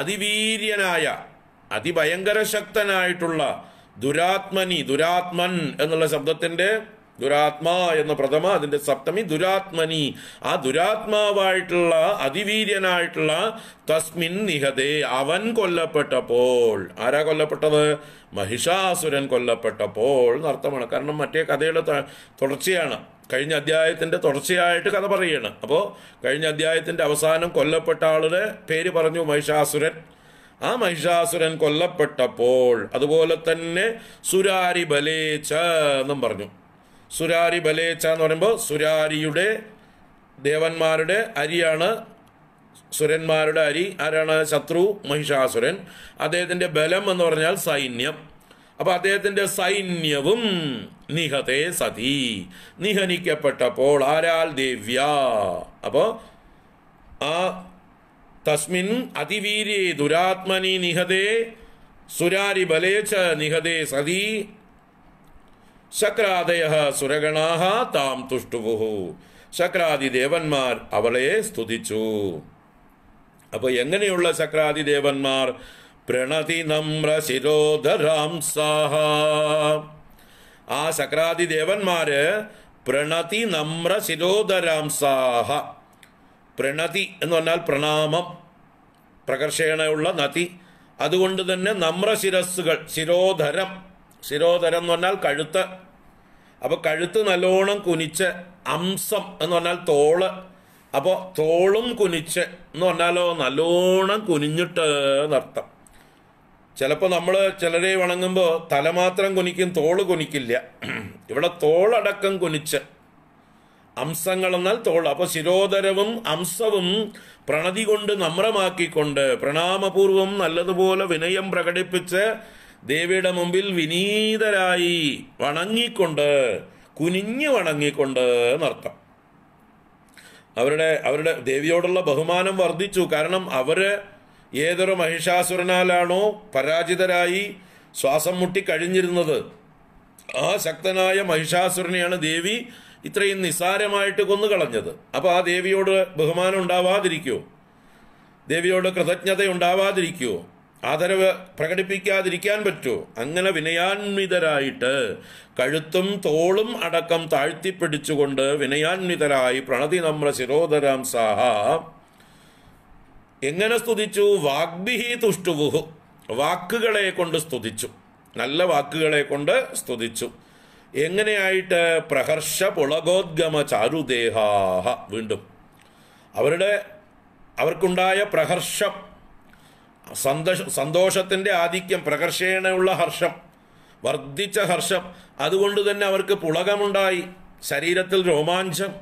അതിവീര്യനായ ശക്തനായിട്ടുള്ള ദുരാത്മനി ദുരാത്മൻ എന്നുള്ള ശബ്ദത്തിന്റെ ദുരാത്മാ എന്ന പ്രഥമ അതിൻ്റെ സപ്തമി ദുരാത്മനി ആ ദുരാത്മാവായിട്ടുള്ള അതിവീര്യനായിട്ടുള്ള തസ്മിൻ നിഹതേ അവൻ കൊല്ലപ്പെട്ടപ്പോൾ ആരാ കൊല്ലപ്പെട്ടത് മഹിഷാസുരൻ കൊല്ലപ്പെട്ടപ്പോൾ എന്നർത്ഥമാണ് കാരണം മറ്റേ കഥയുടെ തുടർച്ചയാണ് കഴിഞ്ഞ അധ്യായത്തിൻ്റെ തുടർച്ചയായിട്ട് കഥ പറയുകയാണ് അപ്പോൾ കഴിഞ്ഞ അധ്യായത്തിൻ്റെ അവസാനം കൊല്ലപ്പെട്ട ആളുടെ പേര് പറഞ്ഞു മഹിഷാസുരൻ ആ മഹിഷാസുരൻ കൊല്ലപ്പെട്ടപ്പോൾ അതുപോലെ തന്നെ സുരാരി ബലേച്ച എന്നും പറഞ്ഞു സുരാരി ബലേച്ച എന്ന് പറയുമ്പോൾ സുരാരിയുടെ ദേവന്മാരുടെ അരിയാണ് സുരന്മാരുടെ അരി ആരാണ് ശത്രു മഹിഷാസുരൻ അദ്ദേഹത്തിന്റെ ബലം എന്ന് പറഞ്ഞാൽ സൈന്യം അപ്പോൾ അദ്ദേഹത്തിന്റെ സൈന്യവും നിഹതേ സതി നിഹനിക്കപ്പെട്ടപ്പോൾ ആരാൽ ദേവ്യ അപ്പോ ആ തസ്മിൻ അതിവീര്യേ ദുരാത്മനി നിഹതേ സുരാരി ബലേച്ച നിഹതേ സതി ശക്രാദയ സുരഗണാഹ താം തുഷ്ടുപുഹു ശക്രാദി ദേവന്മാർ അവളെ സ്തുതിച്ചു അപ്പൊ എങ്ങനെയുള്ള ശക്രാദി ദേവന്മാർ പ്രണതി നമ്ര ശിരോധരാം സാഹ ആ ശക്രാദി ദേവന്മാര് പ്രണതി നമ്ര ശിരോധരാം സാഹ പ്രണതി എന്ന് പറഞ്ഞാൽ പ്രണാമം പ്രകർഷേണയുള്ള നതി അതുകൊണ്ട് തന്നെ നമ്ര ശിരസ്സുകൾ ശിരോധരം ശിരോധരം എന്ന് പറഞ്ഞാൽ കഴുത്ത് അപ്പോൾ കഴുത്ത് നല്ലോണം കുനിച്ച് അംസം എന്ന് പറഞ്ഞാൽ തോള് അപ്പോൾ തോളും കുനിച്ച് എന്ന് പറഞ്ഞാലോ നല്ലോണം കുനിഞ്ഞിട്ട് നർത്തം ചിലപ്പോൾ നമ്മൾ ചിലരെ വണങ്ങുമ്പോൾ തല മാത്രം കുനിക്കും തോള് കുനിക്കില്ല ഇവിടെ തോളടക്കം കുനിച്ച് അംശങ്ങൾ എന്നാൽ തോൾ അപ്പോൾ ശിരോധരവും അംശവും പ്രണതി കൊണ്ട് നമ്രമാക്കിക്കൊണ്ട് പ്രണാമപൂർവം നല്ലതുപോലെ വിനയം പ്രകടിപ്പിച്ച് ദേവിയുടെ മുമ്പിൽ വിനീതരായി വണങ്ങിക്കൊണ്ട് കുനിഞ്ഞു വണങ്ങിക്കൊണ്ട് എന്നർത്ഥം അവരുടെ അവരുടെ ദേവിയോടുള്ള ബഹുമാനം വർദ്ധിച്ചു കാരണം അവര് ഏതൊരു മഹിഷാസുരനാലാണോ പരാജിതരായി ശ്വാസം മുട്ടി കഴിഞ്ഞിരുന്നത് ആ ശക്തനായ മഹിഷാസുരനെയാണ് ദേവി ഇത്രയും നിസ്സാരമായിട്ട് കൊന്നുകളഞ്ഞത് അപ്പോൾ ആ ദേവിയോട് ബഹുമാനം ഉണ്ടാവാതിരിക്കുമോ ദേവിയോട് കൃതജ്ഞത ഉണ്ടാവാതിരിക്കുമോ ആദരവ് പ്രകടിപ്പിക്കാതിരിക്കാൻ പറ്റുമോ അങ്ങനെ വിനയാന്വിതരായിട്ട് കഴുത്തും തോളും അടക്കം താഴ്ത്തിപ്പിടിച്ചുകൊണ്ട് വിനയാന്വിതരായി പ്രണതി നമ്ര ശിരോധരാം സാഹ എങ്ങനെ സ്തുതിച്ചു വാഗ്ഭിഹി തുഷ്ടുവുഹു വാക്കുകളെ കൊണ്ട് സ്തുതിച്ചു നല്ല വാക്കുകളെ കൊണ്ട് സ്തുതിച്ചു എങ്ങനെയായിട്ട് പ്രഹർഷ പുളകോദ്ഗമ ചാരുദേഹാഹ വീണ്ടും അവരുടെ അവർക്കുണ്ടായ പ്രഹർഷം സന്തോഷ സന്തോഷത്തിൻ്റെ ആധിക്യം പ്രകർഷേണയുള്ള ഹർഷം വർദ്ധിച്ച ഹർഷം അതുകൊണ്ട് തന്നെ അവർക്ക് പുളകമുണ്ടായി ശരീരത്തിൽ രോമാഞ്ചം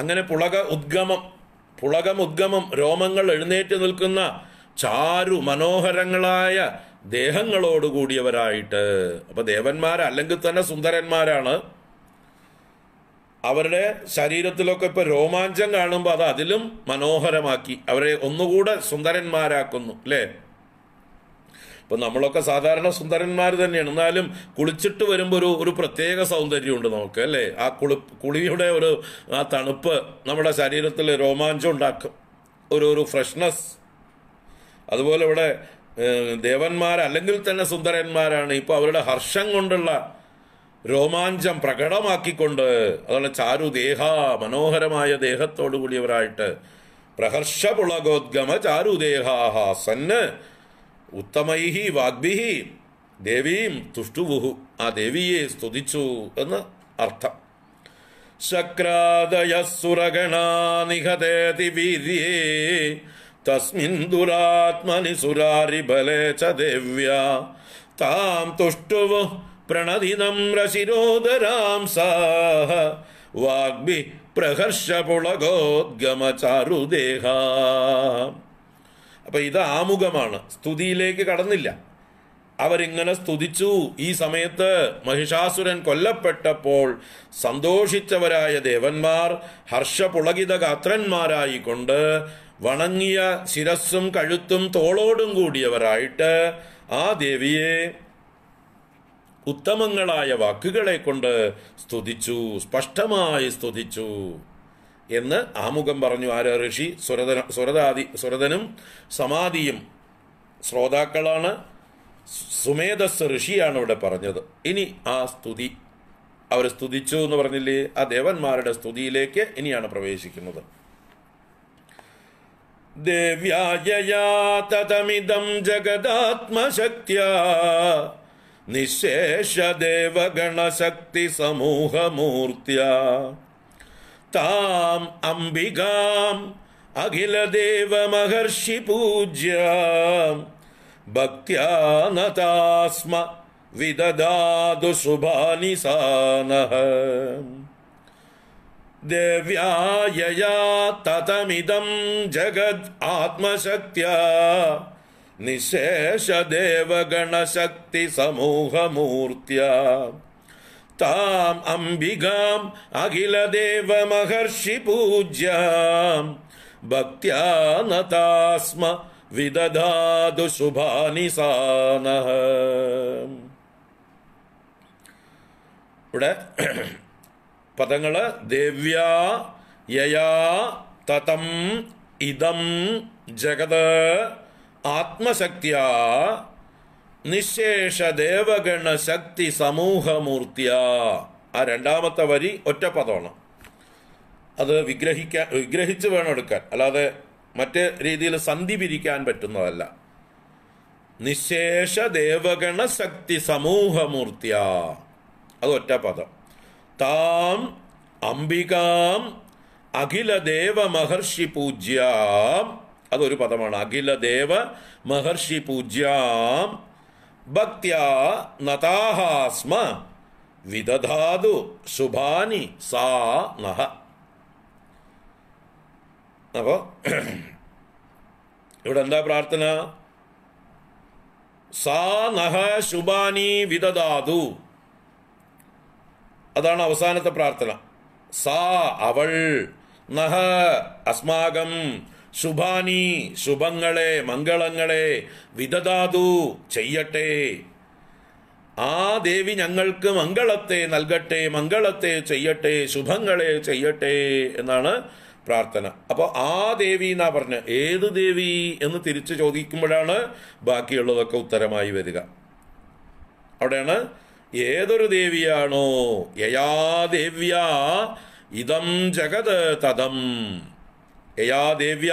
അങ്ങനെ പുളക ഉദ്ഗമം പുളകം ഉദ്ഗമം രോമങ്ങൾ എഴുന്നേറ്റ് നിൽക്കുന്ന ചാരു മനോഹരങ്ങളായ ദേഹങ്ങളോടുകൂടിയവരായിട്ട് അപ്പോൾ അല്ലെങ്കിൽ തന്നെ സുന്ദരന്മാരാണ് അവരുടെ ശരീരത്തിലൊക്കെ ഇപ്പോൾ രോമാഞ്ചം കാണുമ്പോൾ അത് അതിലും മനോഹരമാക്കി അവരെ ഒന്നുകൂടെ സുന്ദരന്മാരാക്കുന്നു അല്ലേ ഇപ്പം നമ്മളൊക്കെ സാധാരണ സുന്ദരന്മാർ തന്നെയാണ് എന്നാലും കുളിച്ചിട്ട് വരുമ്പോൾ ഒരു ഒരു പ്രത്യേക സൗന്ദര്യമുണ്ട് നമുക്ക് അല്ലേ ആ കുളി കുളിയുടെ ഒരു ആ തണുപ്പ് നമ്മുടെ ശരീരത്തിൽ രോമാഞ്ചം ഉണ്ടാക്കും ഒരു ഒരു ഫ്രഷ്നസ് അതുപോലെ ഇവിടെ അല്ലെങ്കിൽ തന്നെ സുന്ദരന്മാരാണ് ഇപ്പോൾ അവരുടെ ഹർഷം കൊണ്ടുള്ള രോമാഞ്ചം പ്രകടമാക്കിക്കൊണ്ട് അതുപോലെ ചാരു ദേഹ മനോഹരമായ ദേഹത്തോടു കൂടിയവരായിട്ട് പ്രഹർഷപുളകോദ്ഗമ ചാരുദേഹാഹ സന്ന് ഉത്തമൈഹി വാഗ്ഭിഹി ദേവീം തുഷ്ടുവുഹു ആ ദേവിയെ സ്തുതിച്ചു എന്ന് അർത്ഥം ശക്രാദയസുരഗണാനിഹതേതി വീര്യേ തസ്മിൻ ദുരാത്മനി സുരാരിബലേ ച ദേവ്യ താം തുഷ്ടുവു പ്രണതിനമ്രശിരോദരാം സാഹ വാഗ്ഭി പ്രഹർഷപുളകോദ്ഗമചാരുദേഹ അപ്പൊ ഇത് ആമുഖമാണ് സ്തുതിയിലേക്ക് കടന്നില്ല അവരിങ്ങനെ സ്തുതിച്ചു ഈ സമയത്ത് മഹിഷാസുരൻ കൊല്ലപ്പെട്ടപ്പോൾ സന്തോഷിച്ചവരായ ദേവന്മാർ ഹർഷപുളകിത ഗാത്രന്മാരായിക്കൊണ്ട് വണങ്ങിയ ശിരസ്സും കഴുത്തും തോളോടും കൂടിയവരായിട്ട് ആ ദേവിയെ ഉത്തമങ്ങളായ വാക്കുകളെ കൊണ്ട് സ്തുതിച്ചു സ്പഷ്ടമായി സ്തുതിച്ചു എന്ന് ആമുഖം പറഞ്ഞു ആര് ഋഷി സുരതന സുരതാദി സുരതനും സമാധിയും ശ്രോതാക്കളാണ് സുമേധസ് ഋഷിയാണ് ഇവിടെ പറഞ്ഞത് ഇനി ആ സ്തുതി അവർ സ്തുതിച്ചു എന്ന് പറഞ്ഞില്ലേ ആ ദേവന്മാരുടെ സ്തുതിയിലേക്ക് ഇനിയാണ് പ്രവേശിക്കുന്നത് ദേവ്യായ തതമിതം ജഗദാത്മശക്തിയ निःशेषदेवगणशक्तिसमूहमूर्त्या ताम् अम्बिकाम् अखिलदेवमहर्षि पूज्या भक्त्या विददादु सुभानिसानह देव्या यया ततमिदं जगद् आत्मशक्त्या निशेषदेवगणशक्तिसमूहमूर्त्या ताम् अम्बिकाम् अखिलदेवमहर्षिपूज्याम् भक्त्या नता स्म विदधातु शुभानि सानः ഇവിടെ പദങ്ങൾ ദേവ്യ യയാ തതം ഇതം ജഗത് ആത്മശക്തിയാ നിശേഷ ദേവഗണ ശക്തി സമൂഹമൂർത്തിയ ആ രണ്ടാമത്തെ വരി ഒറ്റ പദമാണ് അത് വിഗ്രഹിക്കാൻ വിഗ്രഹിച്ച് വേണം എടുക്കാൻ അല്ലാതെ മറ്റേ രീതിയിൽ സന്ധി പിരിക്കാൻ പറ്റുന്നതല്ല നിശേഷ ദേവഗണ ശക്തി സമൂഹമൂർത്തിയ അത് ഒറ്റ പദം താം അംബികാം അഖില ദേവ മഹർഷി പൂജ്യാം അതൊരു പദമാണ് ദേവ മഹർഷി പൂജ്യാം ഭക്ത്യാ നതാഹാസ്മ വിദധാതു സുഭാനി സാ നഹ അപ്പോൾ ഇവിടെ എന്താ പ്രാർത്ഥന സാ നഹ ശുഭാനി വിദധാതു അതാണ് അവസാനത്തെ പ്രാർത്ഥന സാ അവൾ നഹ അസ്മാകം ശുഭാനി ശുഭങ്ങളെ മംഗളങ്ങളെ വിദദാതു ചെയ്യട്ടെ ആ ദേവി ഞങ്ങൾക്ക് മംഗളത്തെ നൽകട്ടെ മംഗളത്തെ ചെയ്യട്ടെ ശുഭങ്ങളെ ചെയ്യട്ടെ എന്നാണ് പ്രാർത്ഥന അപ്പോൾ ആ ദേവി എന്നാ പറഞ്ഞ ഏത് ദേവി എന്ന് തിരിച്ചു ചോദിക്കുമ്പോഴാണ് ബാക്കിയുള്ളതൊക്കെ ഉത്തരമായി വരിക അവിടെയാണ് ഏതൊരു ദേവിയാണോ യയാ ദേവ്യ ഇതം ജഗത് തഥം യയാ ദേവ്യ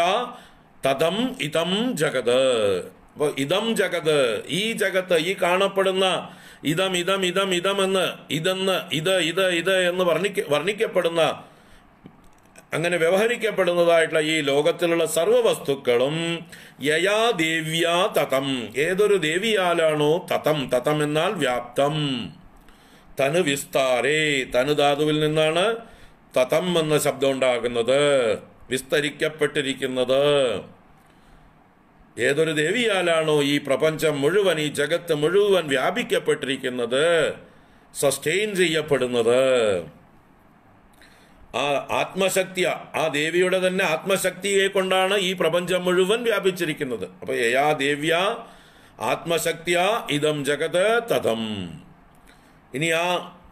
തഥം ഇതം ജഗത് അപ്പോൾ ഇതം ജഗത് ഈ ജഗത്ത് ഈ കാണപ്പെടുന്ന ഇതം ഇതം ഇതം ഇതമെന്ന് ഇതെന്ന് ഇത് ഇത് ഇത് എന്ന് വർണ്ണിക്ക വർണ്ണിക്കപ്പെടുന്ന അങ്ങനെ വ്യവഹരിക്കപ്പെടുന്നതായിട്ടുള്ള ഈ ലോകത്തിലുള്ള സർവ്വ വസ്തുക്കളും യയാ ദേവ്യ തതം ഏതൊരു ദേവിയാലാണോ തതം തതം എന്നാൽ വ്യാപ്തം തനു വിസ്താരേ തനു ധാതുവിൽ നിന്നാണ് തതം എന്ന ശബ്ദം ഉണ്ടാകുന്നത് വിസ്തരിക്കപ്പെട്ടിരിക്കുന്നത് ഏതൊരു ദേവിയാലാണോ ഈ പ്രപഞ്ചം മുഴുവൻ ഈ ജഗത്ത് മുഴുവൻ വ്യാപിക്കപ്പെട്ടിരിക്കുന്നത് സസ്റ്റെയിൻ ചെയ്യപ്പെടുന്നത് ആ ആത്മശക്തിയ ആ ദേവിയുടെ തന്നെ ആത്മശക്തിയെ കൊണ്ടാണ് ഈ പ്രപഞ്ചം മുഴുവൻ വ്യാപിച്ചിരിക്കുന്നത് അപ്പൊ യയാ ദേവ്യ ആത്മശക്തിയ ഇതം ജഗത് തഥം ഇനി ആ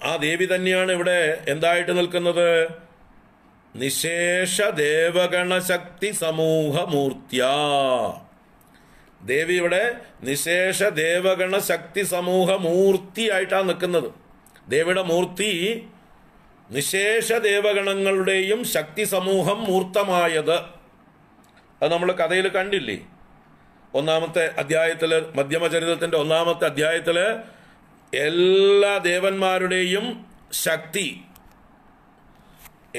ആ ദേവി തന്നെയാണ് ഇവിടെ എന്തായിട്ട് നിൽക്കുന്നത് നിശേഷദേവഗണശക്തി സമൂഹമൂർത്തിയ ദേവി ഇവിടെ നിശേഷ ദേവഗണ ശക്തി സമൂഹ മൂർത്തിയായിട്ടാണ് നിൽക്കുന്നത് ദേവിയുടെ മൂർത്തി നിശേഷ ദേവഗണങ്ങളുടെയും ശക്തി സമൂഹം മൂർത്തമായത് അത് നമ്മൾ കഥയിൽ കണ്ടില്ലേ ഒന്നാമത്തെ അധ്യായത്തിൽ മധ്യമചരിതത്തിൻ്റെ ഒന്നാമത്തെ അധ്യായത്തിൽ എല്ലാ ദേവന്മാരുടെയും ശക്തി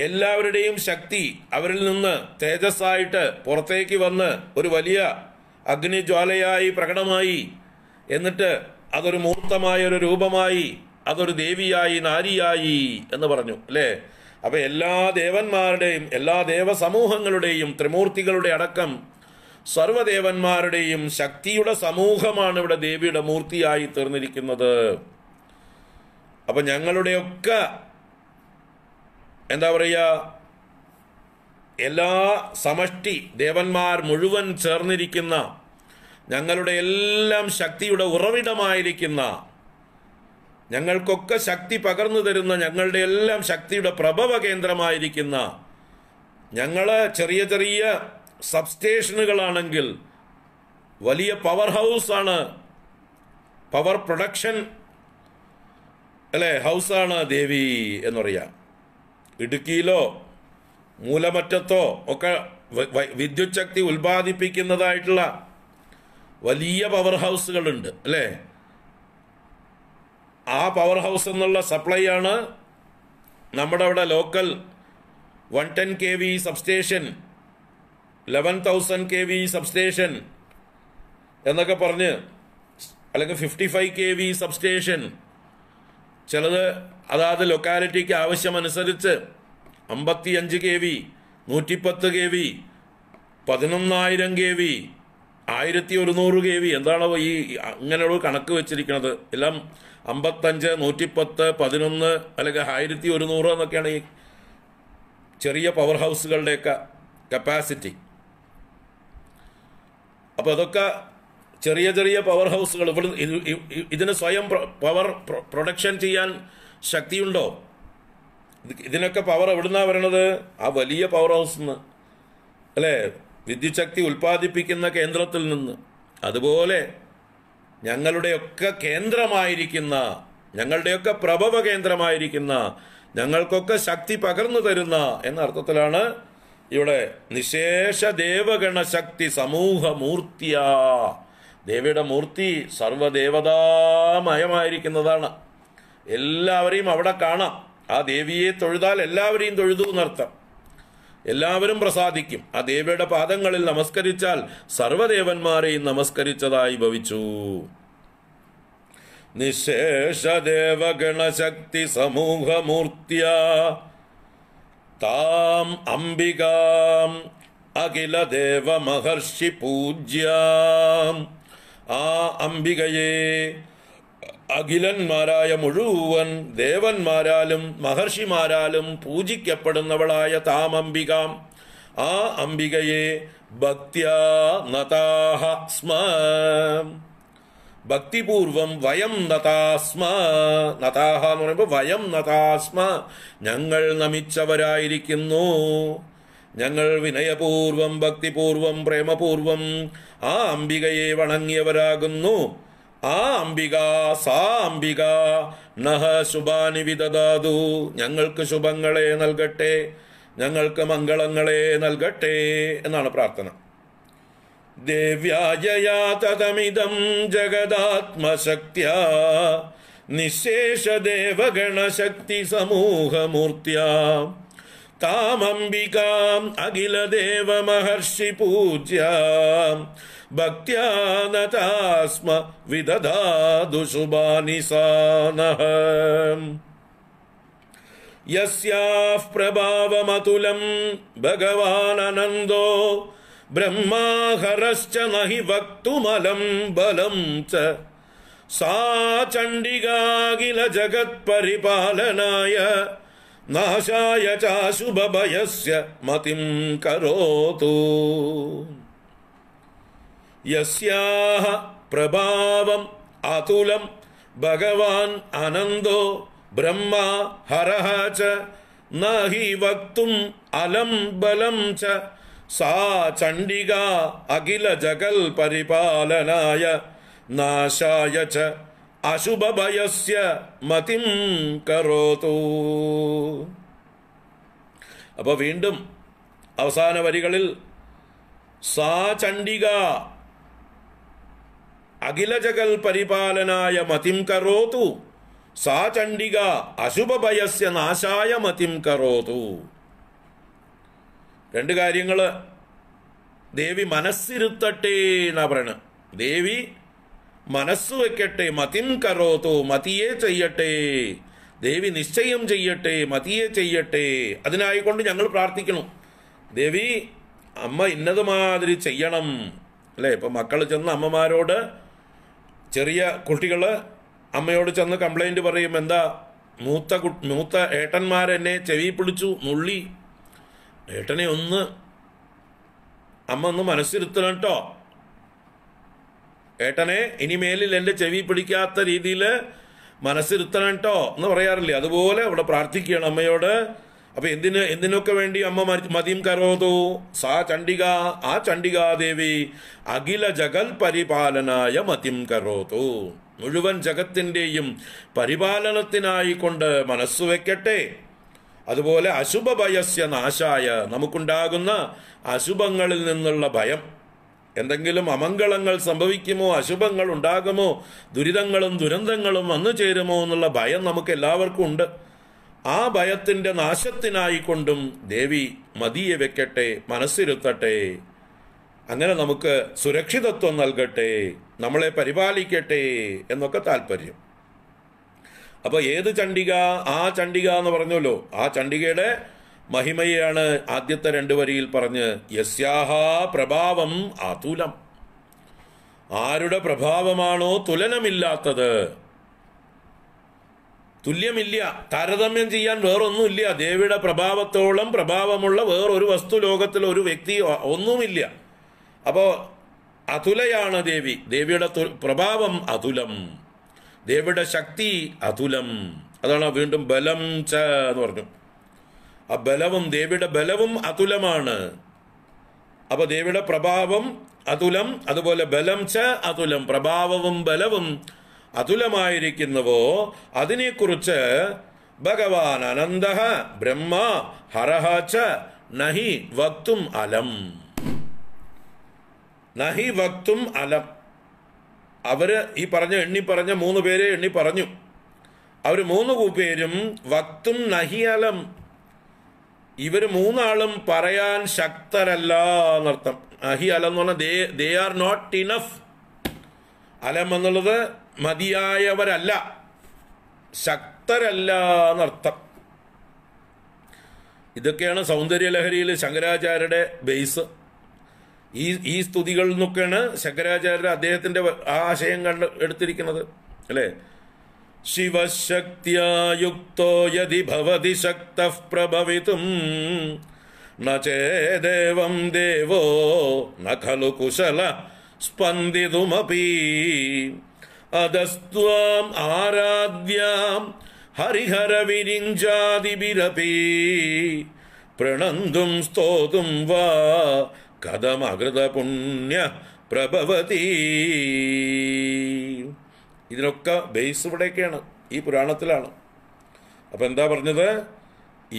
എല്ലാവരുടെയും ശക്തി അവരിൽ നിന്ന് തേജസ്സായിട്ട് പുറത്തേക്ക് വന്ന് ഒരു വലിയ അഗ്നിജ്വാലയായി പ്രകടമായി എന്നിട്ട് അതൊരു മൂർത്തമായ ഒരു രൂപമായി അതൊരു ദേവിയായി നാരിയായി എന്ന് പറഞ്ഞു അല്ലേ അപ്പൊ എല്ലാ ദേവന്മാരുടെയും എല്ലാ ദേവസമൂഹങ്ങളുടെയും ത്രിമൂർത്തികളുടെ അടക്കം സർവദേവന്മാരുടെയും ശക്തിയുടെ സമൂഹമാണ് ഇവിടെ ദേവിയുടെ മൂർത്തിയായി തീർന്നിരിക്കുന്നത് അപ്പൊ ഞങ്ങളുടെയൊക്കെ എന്താ പറയുക എല്ലാ സമഷ്ടി ദേവന്മാർ മുഴുവൻ ചേർന്നിരിക്കുന്ന ഞങ്ങളുടെ എല്ലാം ശക്തിയുടെ ഉറവിടമായിരിക്കുന്ന ഞങ്ങൾക്കൊക്കെ ശക്തി പകർന്നു തരുന്ന ഞങ്ങളുടെ എല്ലാം ശക്തിയുടെ പ്രഭവ കേന്ദ്രമായിരിക്കുന്ന ഞങ്ങൾ ചെറിയ ചെറിയ സബ്സ്റ്റേഷനുകളാണെങ്കിൽ വലിയ പവർ ഹൗസ് ആണ് പവർ പ്രൊഡക്ഷൻ അല്ലേ ഹൗസാണ് ദേവി എന്ന് പറയാം ഇടുക്കിയിലോ മൂലമറ്റത്തോ ഒക്കെ വിദ്യുത് ശക്തി ഉൽപാദിപ്പിക്കുന്നതായിട്ടുള്ള വലിയ പവർ ഹൗസുകളുണ്ട് അല്ലേ ആ പവർ ഹൗസ് എന്നുള്ള സപ്ലൈ ആണ് നമ്മുടെ അവിടെ local one ten K V substation eleven thousand K V substation എന്നൊക്കെ പറഞ്ഞ് അല്ലെങ്കിൽ fifty five K V substation ചിലത് അതാത് ലൊക്കാലിറ്റിക്ക് ആവശ്യമനുസരിച്ച് അമ്പത്തിയഞ്ച് കെ വി നൂറ്റിപ്പത്ത് കെ വി പതിനൊന്നായിരം കെ വി ആയിരത്തി ഒരുന്നൂറ് കെ വി എന്താണോ ഈ ഇങ്ങനെയുള്ള കണക്ക് വെച്ചിരിക്കുന്നത് എല്ലാം അമ്പത്തഞ്ച് നൂറ്റിപ്പത്ത് പതിനൊന്ന് അല്ലെങ്കിൽ ആയിരത്തി ഒരുന്നൂറ് എന്നൊക്കെയാണ് ഈ ചെറിയ പവർ ഹൗസുകളുടെയൊക്കെ കപ്പാസിറ്റി അപ്പോൾ അതൊക്കെ ചെറിയ ചെറിയ പവർ ഹൗസുകൾ ഇവിടെ ഇതിന് സ്വയം പവർ പ്രൊഡക്ഷൻ ചെയ്യാൻ ശക്തിയുണ്ടോ ഇതിനൊക്കെ പവർ എവിടുന്നാ വരണത് ആ വലിയ പവർ ഹൗസിൽ നിന്ന് അല്ലേ വിദ്യുച്ഛക്തി ഉൽപ്പാദിപ്പിക്കുന്ന കേന്ദ്രത്തിൽ നിന്ന് അതുപോലെ ഞങ്ങളുടെയൊക്കെ കേന്ദ്രമായിരിക്കുന്ന ഞങ്ങളുടെയൊക്കെ പ്രഭവ കേന്ദ്രമായിരിക്കുന്ന ഞങ്ങൾക്കൊക്കെ ശക്തി പകർന്നു തരുന്ന എന്ന അർത്ഥത്തിലാണ് ഇവിടെ നിശേഷ ദേവഗണ ശക്തി സമൂഹമൂർത്തിയാ ദേവിയുടെ മൂർത്തി സർവ്വദേവതാമയമായിരിക്കുന്നതാണ് എല്ലാവരെയും അവിടെ കാണാം ആ ദേവിയെ തൊഴുതാൽ എല്ലാവരെയും തൊഴുതു എന്നർത്ഥം എല്ലാവരും പ്രസാദിക്കും ആ ദേവിയുടെ പാദങ്ങളിൽ നമസ്കരിച്ചാൽ സർവദേവന്മാരെയും നമസ്കരിച്ചതായി ഭവിച്ചു നിശേഷദേവഗണശക്തി സമൂഹമൂർത്തിയ താം അംബികാം അഖില ദേവ മഹർഷി പൂജ്യാം ആ അംബികയെ അഖിലന്മാരായ മുഴുവൻ ദേവന്മാരാലും മഹർഷിമാരാലും പൂജിക്കപ്പെടുന്നവളായ താമംബികാം ആ അംബികയെ ഭക്ത്യാ നതാഹ സ്മ ഭക്തിപൂർവം വയം നതാസ്മ നതാഹ എന്ന് പറയുമ്പോൾ വയം നതാസ്മ ഞങ്ങൾ നമിച്ചവരായിരിക്കുന്നു ഞങ്ങൾ വിനയപൂർവം ഭക്തിപൂർവം പ്രേമപൂർവം ആ അംബികയെ വണങ്ങിയവരാകുന്നു ആ അംബിക സാ അംബിക നഹ ശുഭാനി വിതദാതു ഞങ്ങൾക്ക് ശുഭങ്ങളെ നൽകട്ടെ ഞങ്ങൾക്ക് മംഗളങ്ങളെ നൽകട്ടെ എന്നാണ് പ്രാർത്ഥന ദേവ്യാജയാ ജഗദാത്മശക്തിയ നിശേഷ ദേവഗണശക്തി സമൂഹമൂർത്തിയാം तामम्बिकाम् अखिल देवमहर्षि पूज्या भक्त्या नतास्म विदधा दुशुबा यस्याः प्रभावमतुलम् भगवानन्दो ब्रह्माहरश्च न हि वक्तुमलम् बलम् च सा नाय शुभभयस्य मतिं करोतु यस्याः प्रभावम् अतुलं भगवान् आनन्दो ब्रह्मा हरः च न हि वक्तुम् अलं बलं च सा चण्डिका अखिलजगल्परिपालनाय नाशाय च അശുഭഭയസ്യ മതിം കരോതു അപ്പോൾ വീണ്ടും അവസാന വരികളിൽ സാ ചണ്ഡിക അഖിലജകൽ പരിപാലനായ മതിം കറോതു സാ ചണ്ഡിക അശുഭഭയസ്യ നാശായ മതിം കറോതു രണ്ട് കാര്യങ്ങൾ ദേവി മനസ്സിരുത്തട്ടേ എന്നാ പറയണത് ദേവി മനസ്സ് വെക്കട്ടെ മതിൻ കറോത്തോ മതിയെ ചെയ്യട്ടെ ദേവി നിശ്ചയം ചെയ്യട്ടെ മതിയെ ചെയ്യട്ടെ അതിനായിക്കൊണ്ട് ഞങ്ങൾ പ്രാർത്ഥിക്കണം ദേവി അമ്മ ഇന്നതുമാതിരി ചെയ്യണം അല്ലേ ഇപ്പം മക്കൾ ചെന്ന് അമ്മമാരോട് ചെറിയ കുട്ടികൾ അമ്മയോട് ചെന്ന് കംപ്ലൈൻറ്റ് പറയും എന്താ മൂത്ത കു മൂത്ത ഏട്ടന്മാരെന്നെ ചെവി പിടിച്ചു നുള്ളി ഏട്ടനെ ഒന്ന് അമ്മ ഒന്ന് മനസ്സിരുത്തണം കേട്ടോ ഏട്ടനെ ഇനിമേലിൽ എൻ്റെ ചെവി പിടിക്കാത്ത രീതിയിൽ മനസ്സിരുത്തണം കേട്ടോ എന്ന് പറയാറില്ലേ അതുപോലെ അവിടെ പ്രാർത്ഥിക്കുകയാണ് അമ്മയോട് അപ്പൊ എന്തിന് എന്തിനൊക്കെ വേണ്ടി അമ്മ മതിയും കരോതു സാ ചണ്ഡിക ആ ചണ്ഡികാദേവി അഖില ജഗൽ പരിപാലനായ മതിയും കരോതു മുഴുവൻ ജഗത്തിൻ്റെയും പരിപാലനത്തിനായി കൊണ്ട് വെക്കട്ടെ അതുപോലെ അശുഭ ഭയസ്യ നാശായ നമുക്കുണ്ടാകുന്ന അശുഭങ്ങളിൽ നിന്നുള്ള ഭയം എന്തെങ്കിലും അമംഗളങ്ങൾ സംഭവിക്കുമോ അശുഭങ്ങൾ ഉണ്ടാകുമോ ദുരിതങ്ങളും ദുരന്തങ്ങളും വന്നു ചേരുമോ എന്നുള്ള ഭയം നമുക്ക് എല്ലാവർക്കും ഉണ്ട് ആ ഭയത്തിൻ്റെ നാശത്തിനായിക്കൊണ്ടും ദേവി മതിയെ വെക്കട്ടെ മനസ്സിരുത്തട്ടെ അങ്ങനെ നമുക്ക് സുരക്ഷിതത്വം നൽകട്ടെ നമ്മളെ പരിപാലിക്കട്ടെ എന്നൊക്കെ താല്പര്യം അപ്പോൾ ഏത് ചണ്ഡിക ആ ചണ്ഡിക എന്ന് പറഞ്ഞല്ലോ ആ ചണ്ഡികയുടെ മഹിമയെയാണ് ആദ്യത്തെ രണ്ട് വരിയിൽ പറഞ്ഞ് യസ്യാഹ പ്രഭാവം ആതുലം ആരുടെ പ്രഭാവമാണോ തുലനമില്ലാത്തത് തുല്യമില്ല താരതമ്യം ചെയ്യാൻ വേറൊന്നുമില്ല ദേവിയുടെ പ്രഭാവത്തോളം പ്രഭാവമുള്ള വേറൊരു വസ്തു ലോകത്തിൽ ഒരു വ്യക്തി ഒന്നുമില്ല അപ്പോൾ അതുലയാണ് ദേവി ദേവിയുടെ പ്രഭാവം അതുലം ദേവിയുടെ ശക്തി അതുലം അതാണ് വീണ്ടും ബലം ച എന്ന് പറഞ്ഞു ആ ബലവും ദേവിയുടെ ബലവും അതുലമാണ് അപ്പൊ ദേവിയുടെ പ്രഭാവം അതുലം അതുപോലെ ബലം ച അതുലം പ്രഭാവവും ബലവും അതുലമായിരിക്കുന്നുവോ അതിനെക്കുറിച്ച് ഭഗവാൻ അനന്ത ബ്രഹ്മ ഹരഹ ച നഹി വക്തും അലം നഹി വക്തും അലം അവര് ഈ പറഞ്ഞ എണ്ണി പറഞ്ഞ മൂന്ന് പേരെ എണ്ണി പറഞ്ഞു അവർ മൂന്ന് പേരും വക്തും നഹി അലം ഇവർ മൂന്നാളും പറയാൻ ശക്തരല്ല എന്നർത്ഥം അഹി അല എന്ന് പറഞ്ഞാൽ they they are not enough അലം എന്നുള്ളത് മതിയായവരല്ല ശക്തരല്ല എന്നർത്ഥം ഇതൊക്കെയാണ് സൗന്ദര്യലഹരിയിൽ ശങ്കരാചാര്യരുടെ ബേസ് ഈ ഈ സ്തുതികളിൽ നിന്നൊക്കെയാണ് ശങ്കരാചാര്യ അദ്ദേഹത്തിൻ്റെ ആശയം കണ്ട് എടുത്തിരിക്കുന്നത് അല്ലേ శివశక్త్యా యది భవతి శక్త ప్రభవితుం నేదేవం దేవో నలు కుశల స్పందితుమీ అదస్వాం ఆరాధ్యాం హరిహర విరింజాదిరీ ప్రణందుం స్తోతుం వా కథమృత పుణ్య ప్రభవతీ ഇതിനൊക്കെ ബേസ് ഇവിടെയൊക്കെയാണ് ഈ പുരാണത്തിലാണ് അപ്പം എന്താ പറഞ്ഞത്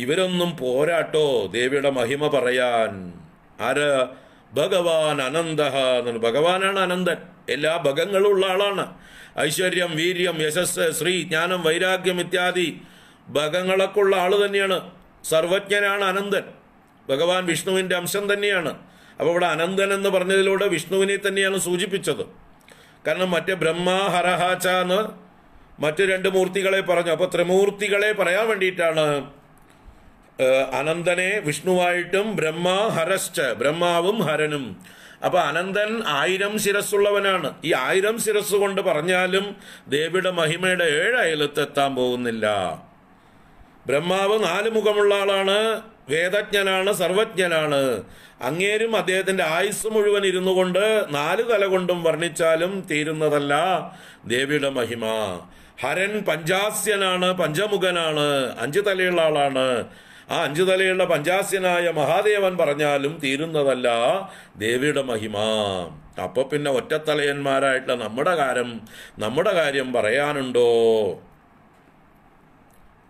ഇവരൊന്നും പോരാട്ടോ ദേവിയുടെ മഹിമ പറയാൻ ആര് ഭഗവാൻ അനന്ത ഭഗവാനാണ് അനന്തൻ എല്ലാ ഭഗങ്ങളും ഉള്ള ആളാണ് ഐശ്വര്യം വീര്യം യശസ് ശ്രീ ജ്ഞാനം വൈരാഗ്യം ഇത്യാദി ഭഗങ്ങളൊക്കെ ഉള്ള ആൾ തന്നെയാണ് സർവജ്ഞനാണ് അനന്തൻ ഭഗവാൻ വിഷ്ണുവിൻ്റെ അംശം തന്നെയാണ് അപ്പോൾ ഇവിടെ അനന്തൻ എന്ന് പറഞ്ഞതിലൂടെ വിഷ്ണുവിനെ തന്നെയാണ് സൂചിപ്പിച്ചത് കാരണം മറ്റേ ബ്രഹ്മ ഹരഹാച്ച എന്ന് മറ്റു രണ്ട് മൂർത്തികളെ പറഞ്ഞു അപ്പോൾ ത്രിമൂർത്തികളെ പറയാൻ വേണ്ടിയിട്ടാണ് അനന്തനെ വിഷ്ണുവായിട്ടും ബ്രഹ്മ ഹരശ്ച ബ്രഹ്മാവും ഹരനും അപ്പൊ അനന്തൻ ആയിരം ശിരസ്സുള്ളവനാണ് ഈ ആയിരം ശിരസ് കൊണ്ട് പറഞ്ഞാലും ദേവിയുടെ മഹിമയുടെ ഏഴ് പോകുന്നില്ല ബ്രഹ്മാവ് നാല് മുഖമുള്ള ആളാണ് വേദജ്ഞനാണ് സർവജ്ഞനാണ് അങ്ങേരും അദ്ദേഹത്തിൻ്റെ ആയുസ് മുഴുവൻ ഇരുന്നു കൊണ്ട് നാല് കല കൊണ്ടും വർണ്ണിച്ചാലും തീരുന്നതല്ല ദേവിയുടെ മഹിമ ഹരൻ പഞ്ചാസ്യനാണ് പഞ്ചമുഖനാണ് അഞ്ചു തലയുള്ള ആളാണ് ആ അഞ്ചു തലയുള്ള പഞ്ചാസ്യനായ മഹാദേവൻ പറഞ്ഞാലും തീരുന്നതല്ല ദേവിയുടെ മഹിമ അപ്പോൾ പിന്നെ ഒറ്റത്തലയന്മാരായിട്ടുള്ള നമ്മുടെ കാര്യം നമ്മുടെ കാര്യം പറയാനുണ്ടോ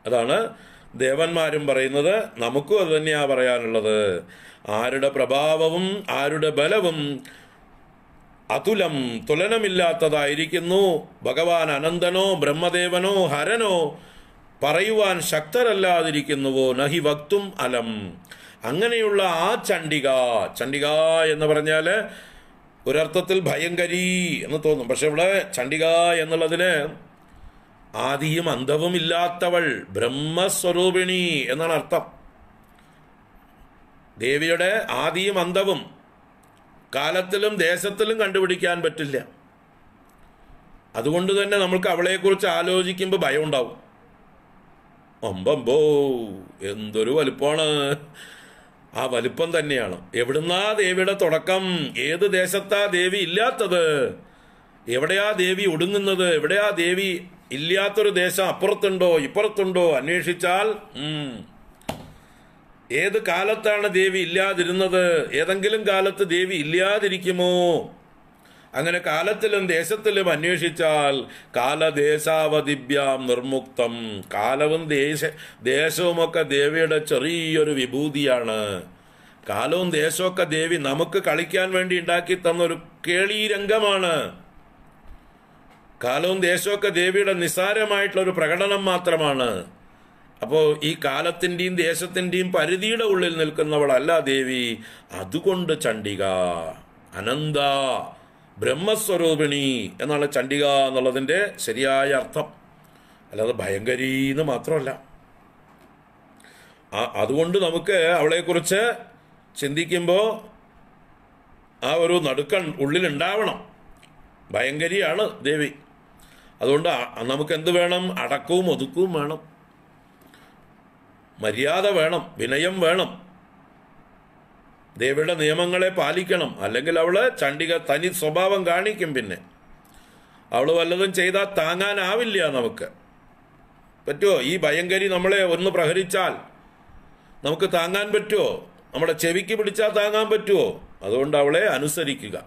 അതാണ് ദേവന്മാരും പറയുന്നത് നമുക്കും അത് തന്നെയാ പറയാനുള്ളത് ആരുടെ പ്രഭാവവും ആരുടെ ബലവും അതുലം തുലനമില്ലാത്തതായിരിക്കുന്നു ഭഗവാൻ അനന്തനോ ബ്രഹ്മദേവനോ ഹരനോ പറയുവാൻ ശക്തരല്ലാതിരിക്കുന്നുവോ നഹി വക്തും അലം അങ്ങനെയുള്ള ആ ചണ്ഡിക ചണ്ഡിക എന്ന് പറഞ്ഞാൽ ഒരർത്ഥത്തിൽ ഭയങ്കരി എന്ന് തോന്നും പക്ഷെ ഇവിടെ ചണ്ഡിക എന്നുള്ളതിന് ആദിയും അന്തവുമില്ലാത്തവൾ ബ്രഹ്മസ്വരൂപിണി എന്നാണ് അർത്ഥം ദേവിയുടെ ആദിയും അന്തവും കാലത്തിലും ദേശത്തിലും കണ്ടുപിടിക്കാൻ പറ്റില്ല അതുകൊണ്ട് തന്നെ നമ്മൾക്ക് അവളെക്കുറിച്ച് ആലോചിക്കുമ്പോൾ ഭയം ഉണ്ടാവും അമ്പമ്പോ എന്തൊരു വലുപ്പമാണ് ആ വലുപ്പം തന്നെയാണ് എവിടുന്നാ ദേവിയുടെ തുടക്കം ഏത് ദേശത്താ ദേവി ഇല്ലാത്തത് എവിടെയാ ദേവി ഒടുങ്ങുന്നത് എവിടെയാ ദേവി ഇല്ലാത്തൊരു ദേശം അപ്പുറത്തുണ്ടോ ഇപ്പുറത്തുണ്ടോ അന്വേഷിച്ചാൽ ഏത് കാലത്താണ് ദേവി ഇല്ലാതിരുന്നത് ഏതെങ്കിലും കാലത്ത് ദേവി ഇല്ലാതിരിക്കുമോ അങ്ങനെ കാലത്തിലും ദേശത്തിലും അന്വേഷിച്ചാൽ കാലദേശാവതിഭ്യാം നിർമുക്തം കാലവും ദേശ ദേശവുമൊക്കെ ദേവിയുടെ ചെറിയൊരു വിഭൂതിയാണ് കാലവും ഒക്കെ ദേവി നമുക്ക് കളിക്കാൻ വേണ്ടി ഉണ്ടാക്കി തന്ന ഒരു കേളീരംഗമാണ് കാലവും ദേശമൊക്കെ ദേവിയുടെ നിസ്സാരമായിട്ടുള്ള ഒരു പ്രകടനം മാത്രമാണ് അപ്പോൾ ഈ കാലത്തിൻ്റെയും ദേശത്തിൻ്റെയും പരിധിയുടെ ഉള്ളിൽ നിൽക്കുന്നവളല്ല ദേവി അതുകൊണ്ട് ചണ്ഡിക അനന്ത ബ്രഹ്മസ്വരൂപിണി എന്നാണ് ചണ്ഡിക എന്നുള്ളതിൻ്റെ ശരിയായ അർത്ഥം അല്ലാതെ ഭയങ്കരി എന്ന് മാത്രമല്ല അതുകൊണ്ട് നമുക്ക് അവളെക്കുറിച്ച് ചിന്തിക്കുമ്പോൾ ആ ഒരു നടുക്കൺ ഉള്ളിലുണ്ടാവണം ഭയങ്കരിയാണ് ദേവി അതുകൊണ്ട് നമുക്ക് എന്ത് വേണം അടക്കവും ഒതുക്കവും വേണം മര്യാദ വേണം വിനയം വേണം ദേവിയുടെ നിയമങ്ങളെ പാലിക്കണം അല്ലെങ്കിൽ അവൾ ചണ്ഡിക തനി സ്വഭാവം കാണിക്കും പിന്നെ അവൾ വല്ലതും ചെയ്താൽ താങ്ങാനാവില്ല നമുക്ക് പറ്റുമോ ഈ ഭയങ്കരി നമ്മളെ ഒന്ന് പ്രഹരിച്ചാൽ നമുക്ക് താങ്ങാൻ പറ്റുമോ നമ്മുടെ ചെവിക്ക് പിടിച്ചാൽ താങ്ങാൻ പറ്റുമോ അതുകൊണ്ട് അവളെ അനുസരിക്കുക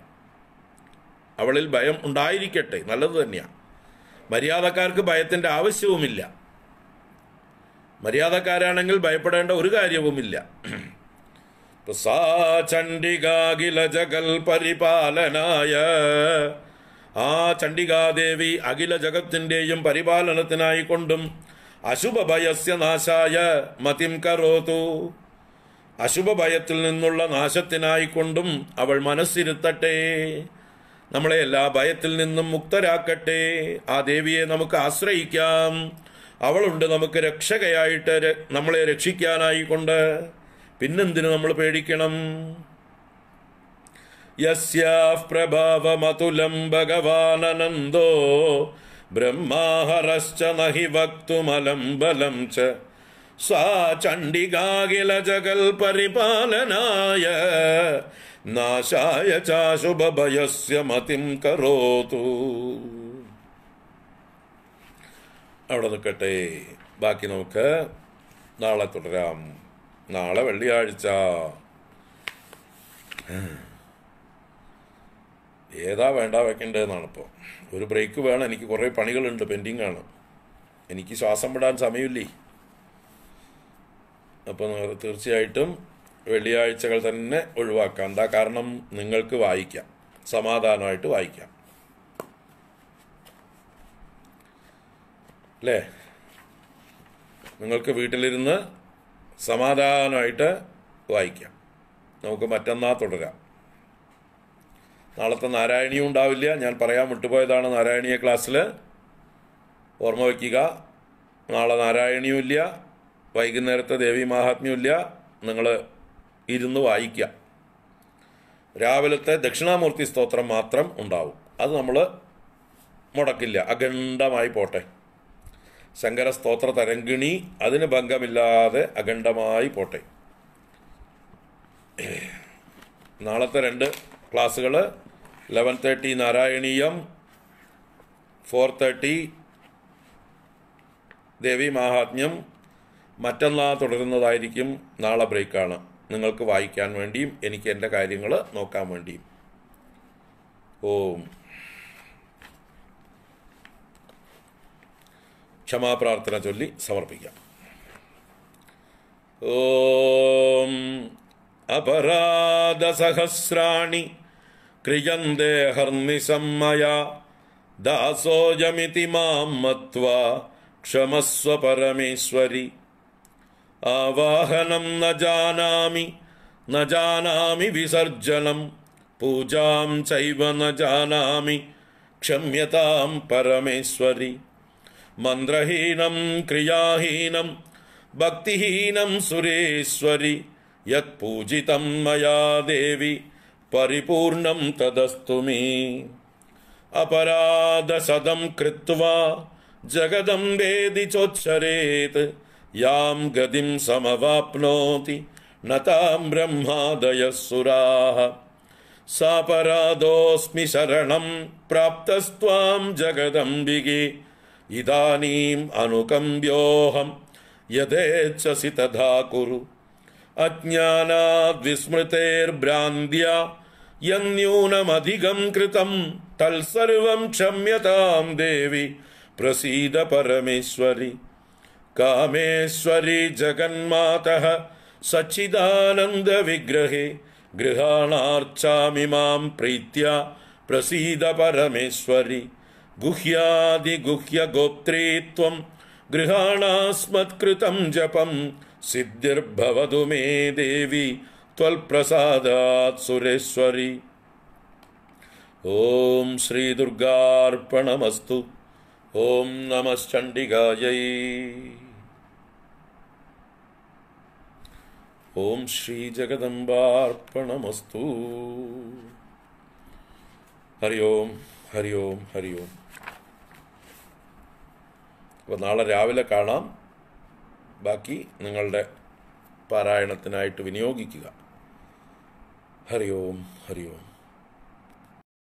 അവളിൽ ഭയം ഉണ്ടായിരിക്കട്ടെ നല്ലത് തന്നെയാണ് മര്യാദക്കാർക്ക് ഭയത്തിൻ്റെ ആവശ്യവുമില്ല മര്യാദക്കാരാണെങ്കിൽ ഭയപ്പെടേണ്ട ഒരു കാര്യവുമില്ല സാ ജഗൽ പരിപാലനായ ആ ചണ്ഡികാദേവി അഖില ജഗത്തിൻ്റെയും പരിപാലനത്തിനായിക്കൊണ്ടും അശുഭഭയസ്യ നാശായ മതിം കരോതു അശുഭഭയത്തിൽ നിന്നുള്ള നാശത്തിനായിക്കൊണ്ടും അവൾ മനസ്സിരുത്തട്ടെ നമ്മളെ എല്ലാ ഭയത്തിൽ നിന്നും മുക്തരാക്കട്ടെ ആ ദേവിയെ നമുക്ക് ആശ്രയിക്കാം അവളുണ്ട് നമുക്ക് രക്ഷകയായിട്ട് നമ്മളെ രക്ഷിക്കാനായിക്കൊണ്ട് പിന്നെന്തിനു നമ്മൾ പേടിക്കണം പ്രഭാവമതുലം ഭഗവാനനന്ദോ ബ്രഹ്മാഹരശ്ച നഹി വക്തുമലം ബലം ച सा ജഗൽ പരിപാലനായ നാശായ चाशुभभयस्य മതിം കരോതു അവിടെ നിൽക്കട്ടെ ബാക്കി നമുക്ക് നാളെ തുടരാം നാളെ വെള്ളിയാഴ്ച ഏതാ വേണ്ട വെക്കേണ്ടതെന്നാണ് ഇപ്പോൾ ഒരു ബ്രേക്ക് വേണം എനിക്ക് കുറേ പണികളുണ്ട് പെൻഡിങ് ആണ് എനിക്ക് ശ്വാസം വിടാൻ സമയമില്ലേ അപ്പോൾ തീർച്ചയായിട്ടും വെള്ളിയാഴ്ചകൾ തന്നെ ഒഴിവാക്കാം എന്താ കാരണം നിങ്ങൾക്ക് വായിക്കാം സമാധാനമായിട്ട് വായിക്കാം അല്ലേ നിങ്ങൾക്ക് വീട്ടിലിരുന്ന് സമാധാനമായിട്ട് വായിക്കാം നമുക്ക് മറ്റന്നാ തുടരാം നാളത്തെ നാരായണിയും ഉണ്ടാവില്ല ഞാൻ പറയാൻ വിട്ടുപോയതാണ് നാരായണീയ ക്ലാസ്സിൽ ഓർമ്മ വയ്ക്കുക നാളെ നാരായണിയും ഇല്ല വൈകുന്നേരത്തെ ദേവി മാഹാത്മ്യമില്ല നിങ്ങൾ ഇരുന്ന് വായിക്കുക രാവിലത്തെ ദക്ഷിണാമൂർത്തി സ്തോത്രം മാത്രം ഉണ്ടാവും അത് നമ്മൾ മുടക്കില്ല അഖണ്ഡമായി പോട്ടെ ശങ്കര സ്തോത്ര തരംഗിണി അതിന് ഭംഗമില്ലാതെ അഖണ്ഡമായി പോട്ടെ നാളത്തെ രണ്ട് ക്ലാസ്സുകൾ eleven thirty Narayaneeyam four thirty Devi Mahatmyam മറ്റന്നാ തുടരുന്നതായിരിക്കും നാളെ ബ്രേക്കാണ് നിങ്ങൾക്ക് വായിക്കാൻ വേണ്ടിയും എനിക്ക് എൻ്റെ കാര്യങ്ങൾ നോക്കാൻ വേണ്ടിയും ഓം ക്ഷമാപ്രാർത്ഥന ചൊല്ലി സമർപ്പിക്കാം ഓം അപരാധസഹസ്രാണി ക്രിയന്തേ ഹർനിസമ്മയ ദാസോജമിതി മാം മത്വ ക്ഷമസ്വ പരമേശ്വരി आवाहनं न जानामि न जानामि विसर्जनं पूजां चैव न जानामि क्षम्यतां परमेश्वरि मन्द्रहीनं क्रियाहीनं भक्तिहीनं सुरेश्वरि यत्पूजितं मया देवि परिपूर्णं तदस्तु मे अपराधसदं कृत्वा जगदम्बेदि चोच्छरेत् यां गतिं समवाप्नोति न तां ब्रह्मादयः सुराः सापराधोऽस्मि शरणं प्राप्तस्त्वाम् जगदम्बिगे इदानीम् अनुकम्ब्योऽहं यथेच्छसि तथा कुरु अज्ञानाद्विस्मृतेर्भ्रान्द्या यन्न्यूनमधिगम् कृतं तत्सर्वं क्षम्यतां देवि प्रसीद परमेश्वरि कामेश्वरी जगन्मातः सच्चिदानन्दविग्रहे गृहाणार्चामि मां प्रीत्या प्रसीदपरमेश्वरि गुह्यादिगुह्यगोप्त्री त्वं गृहाणास्मत्कृतं जपं सिद्धिर्भवतु मे देवि त्वल्प्रसादात्सुरेश्वरी ॐ श्रीदुर्गार्पणमस्तु ॐ नमश्चण्डिकायै ഓം ശ്രീ ജഗദംബാർപ്പണമസ്തു ഹരി ഓം ഹരി ഓം ഹരി ഓം അപ്പോൾ നാളെ രാവിലെ കാണാം ബാക്കി നിങ്ങളുടെ പാരായണത്തിനായിട്ട് വിനിയോഗിക്കുക ഹരി ഓം ഹരി ഓം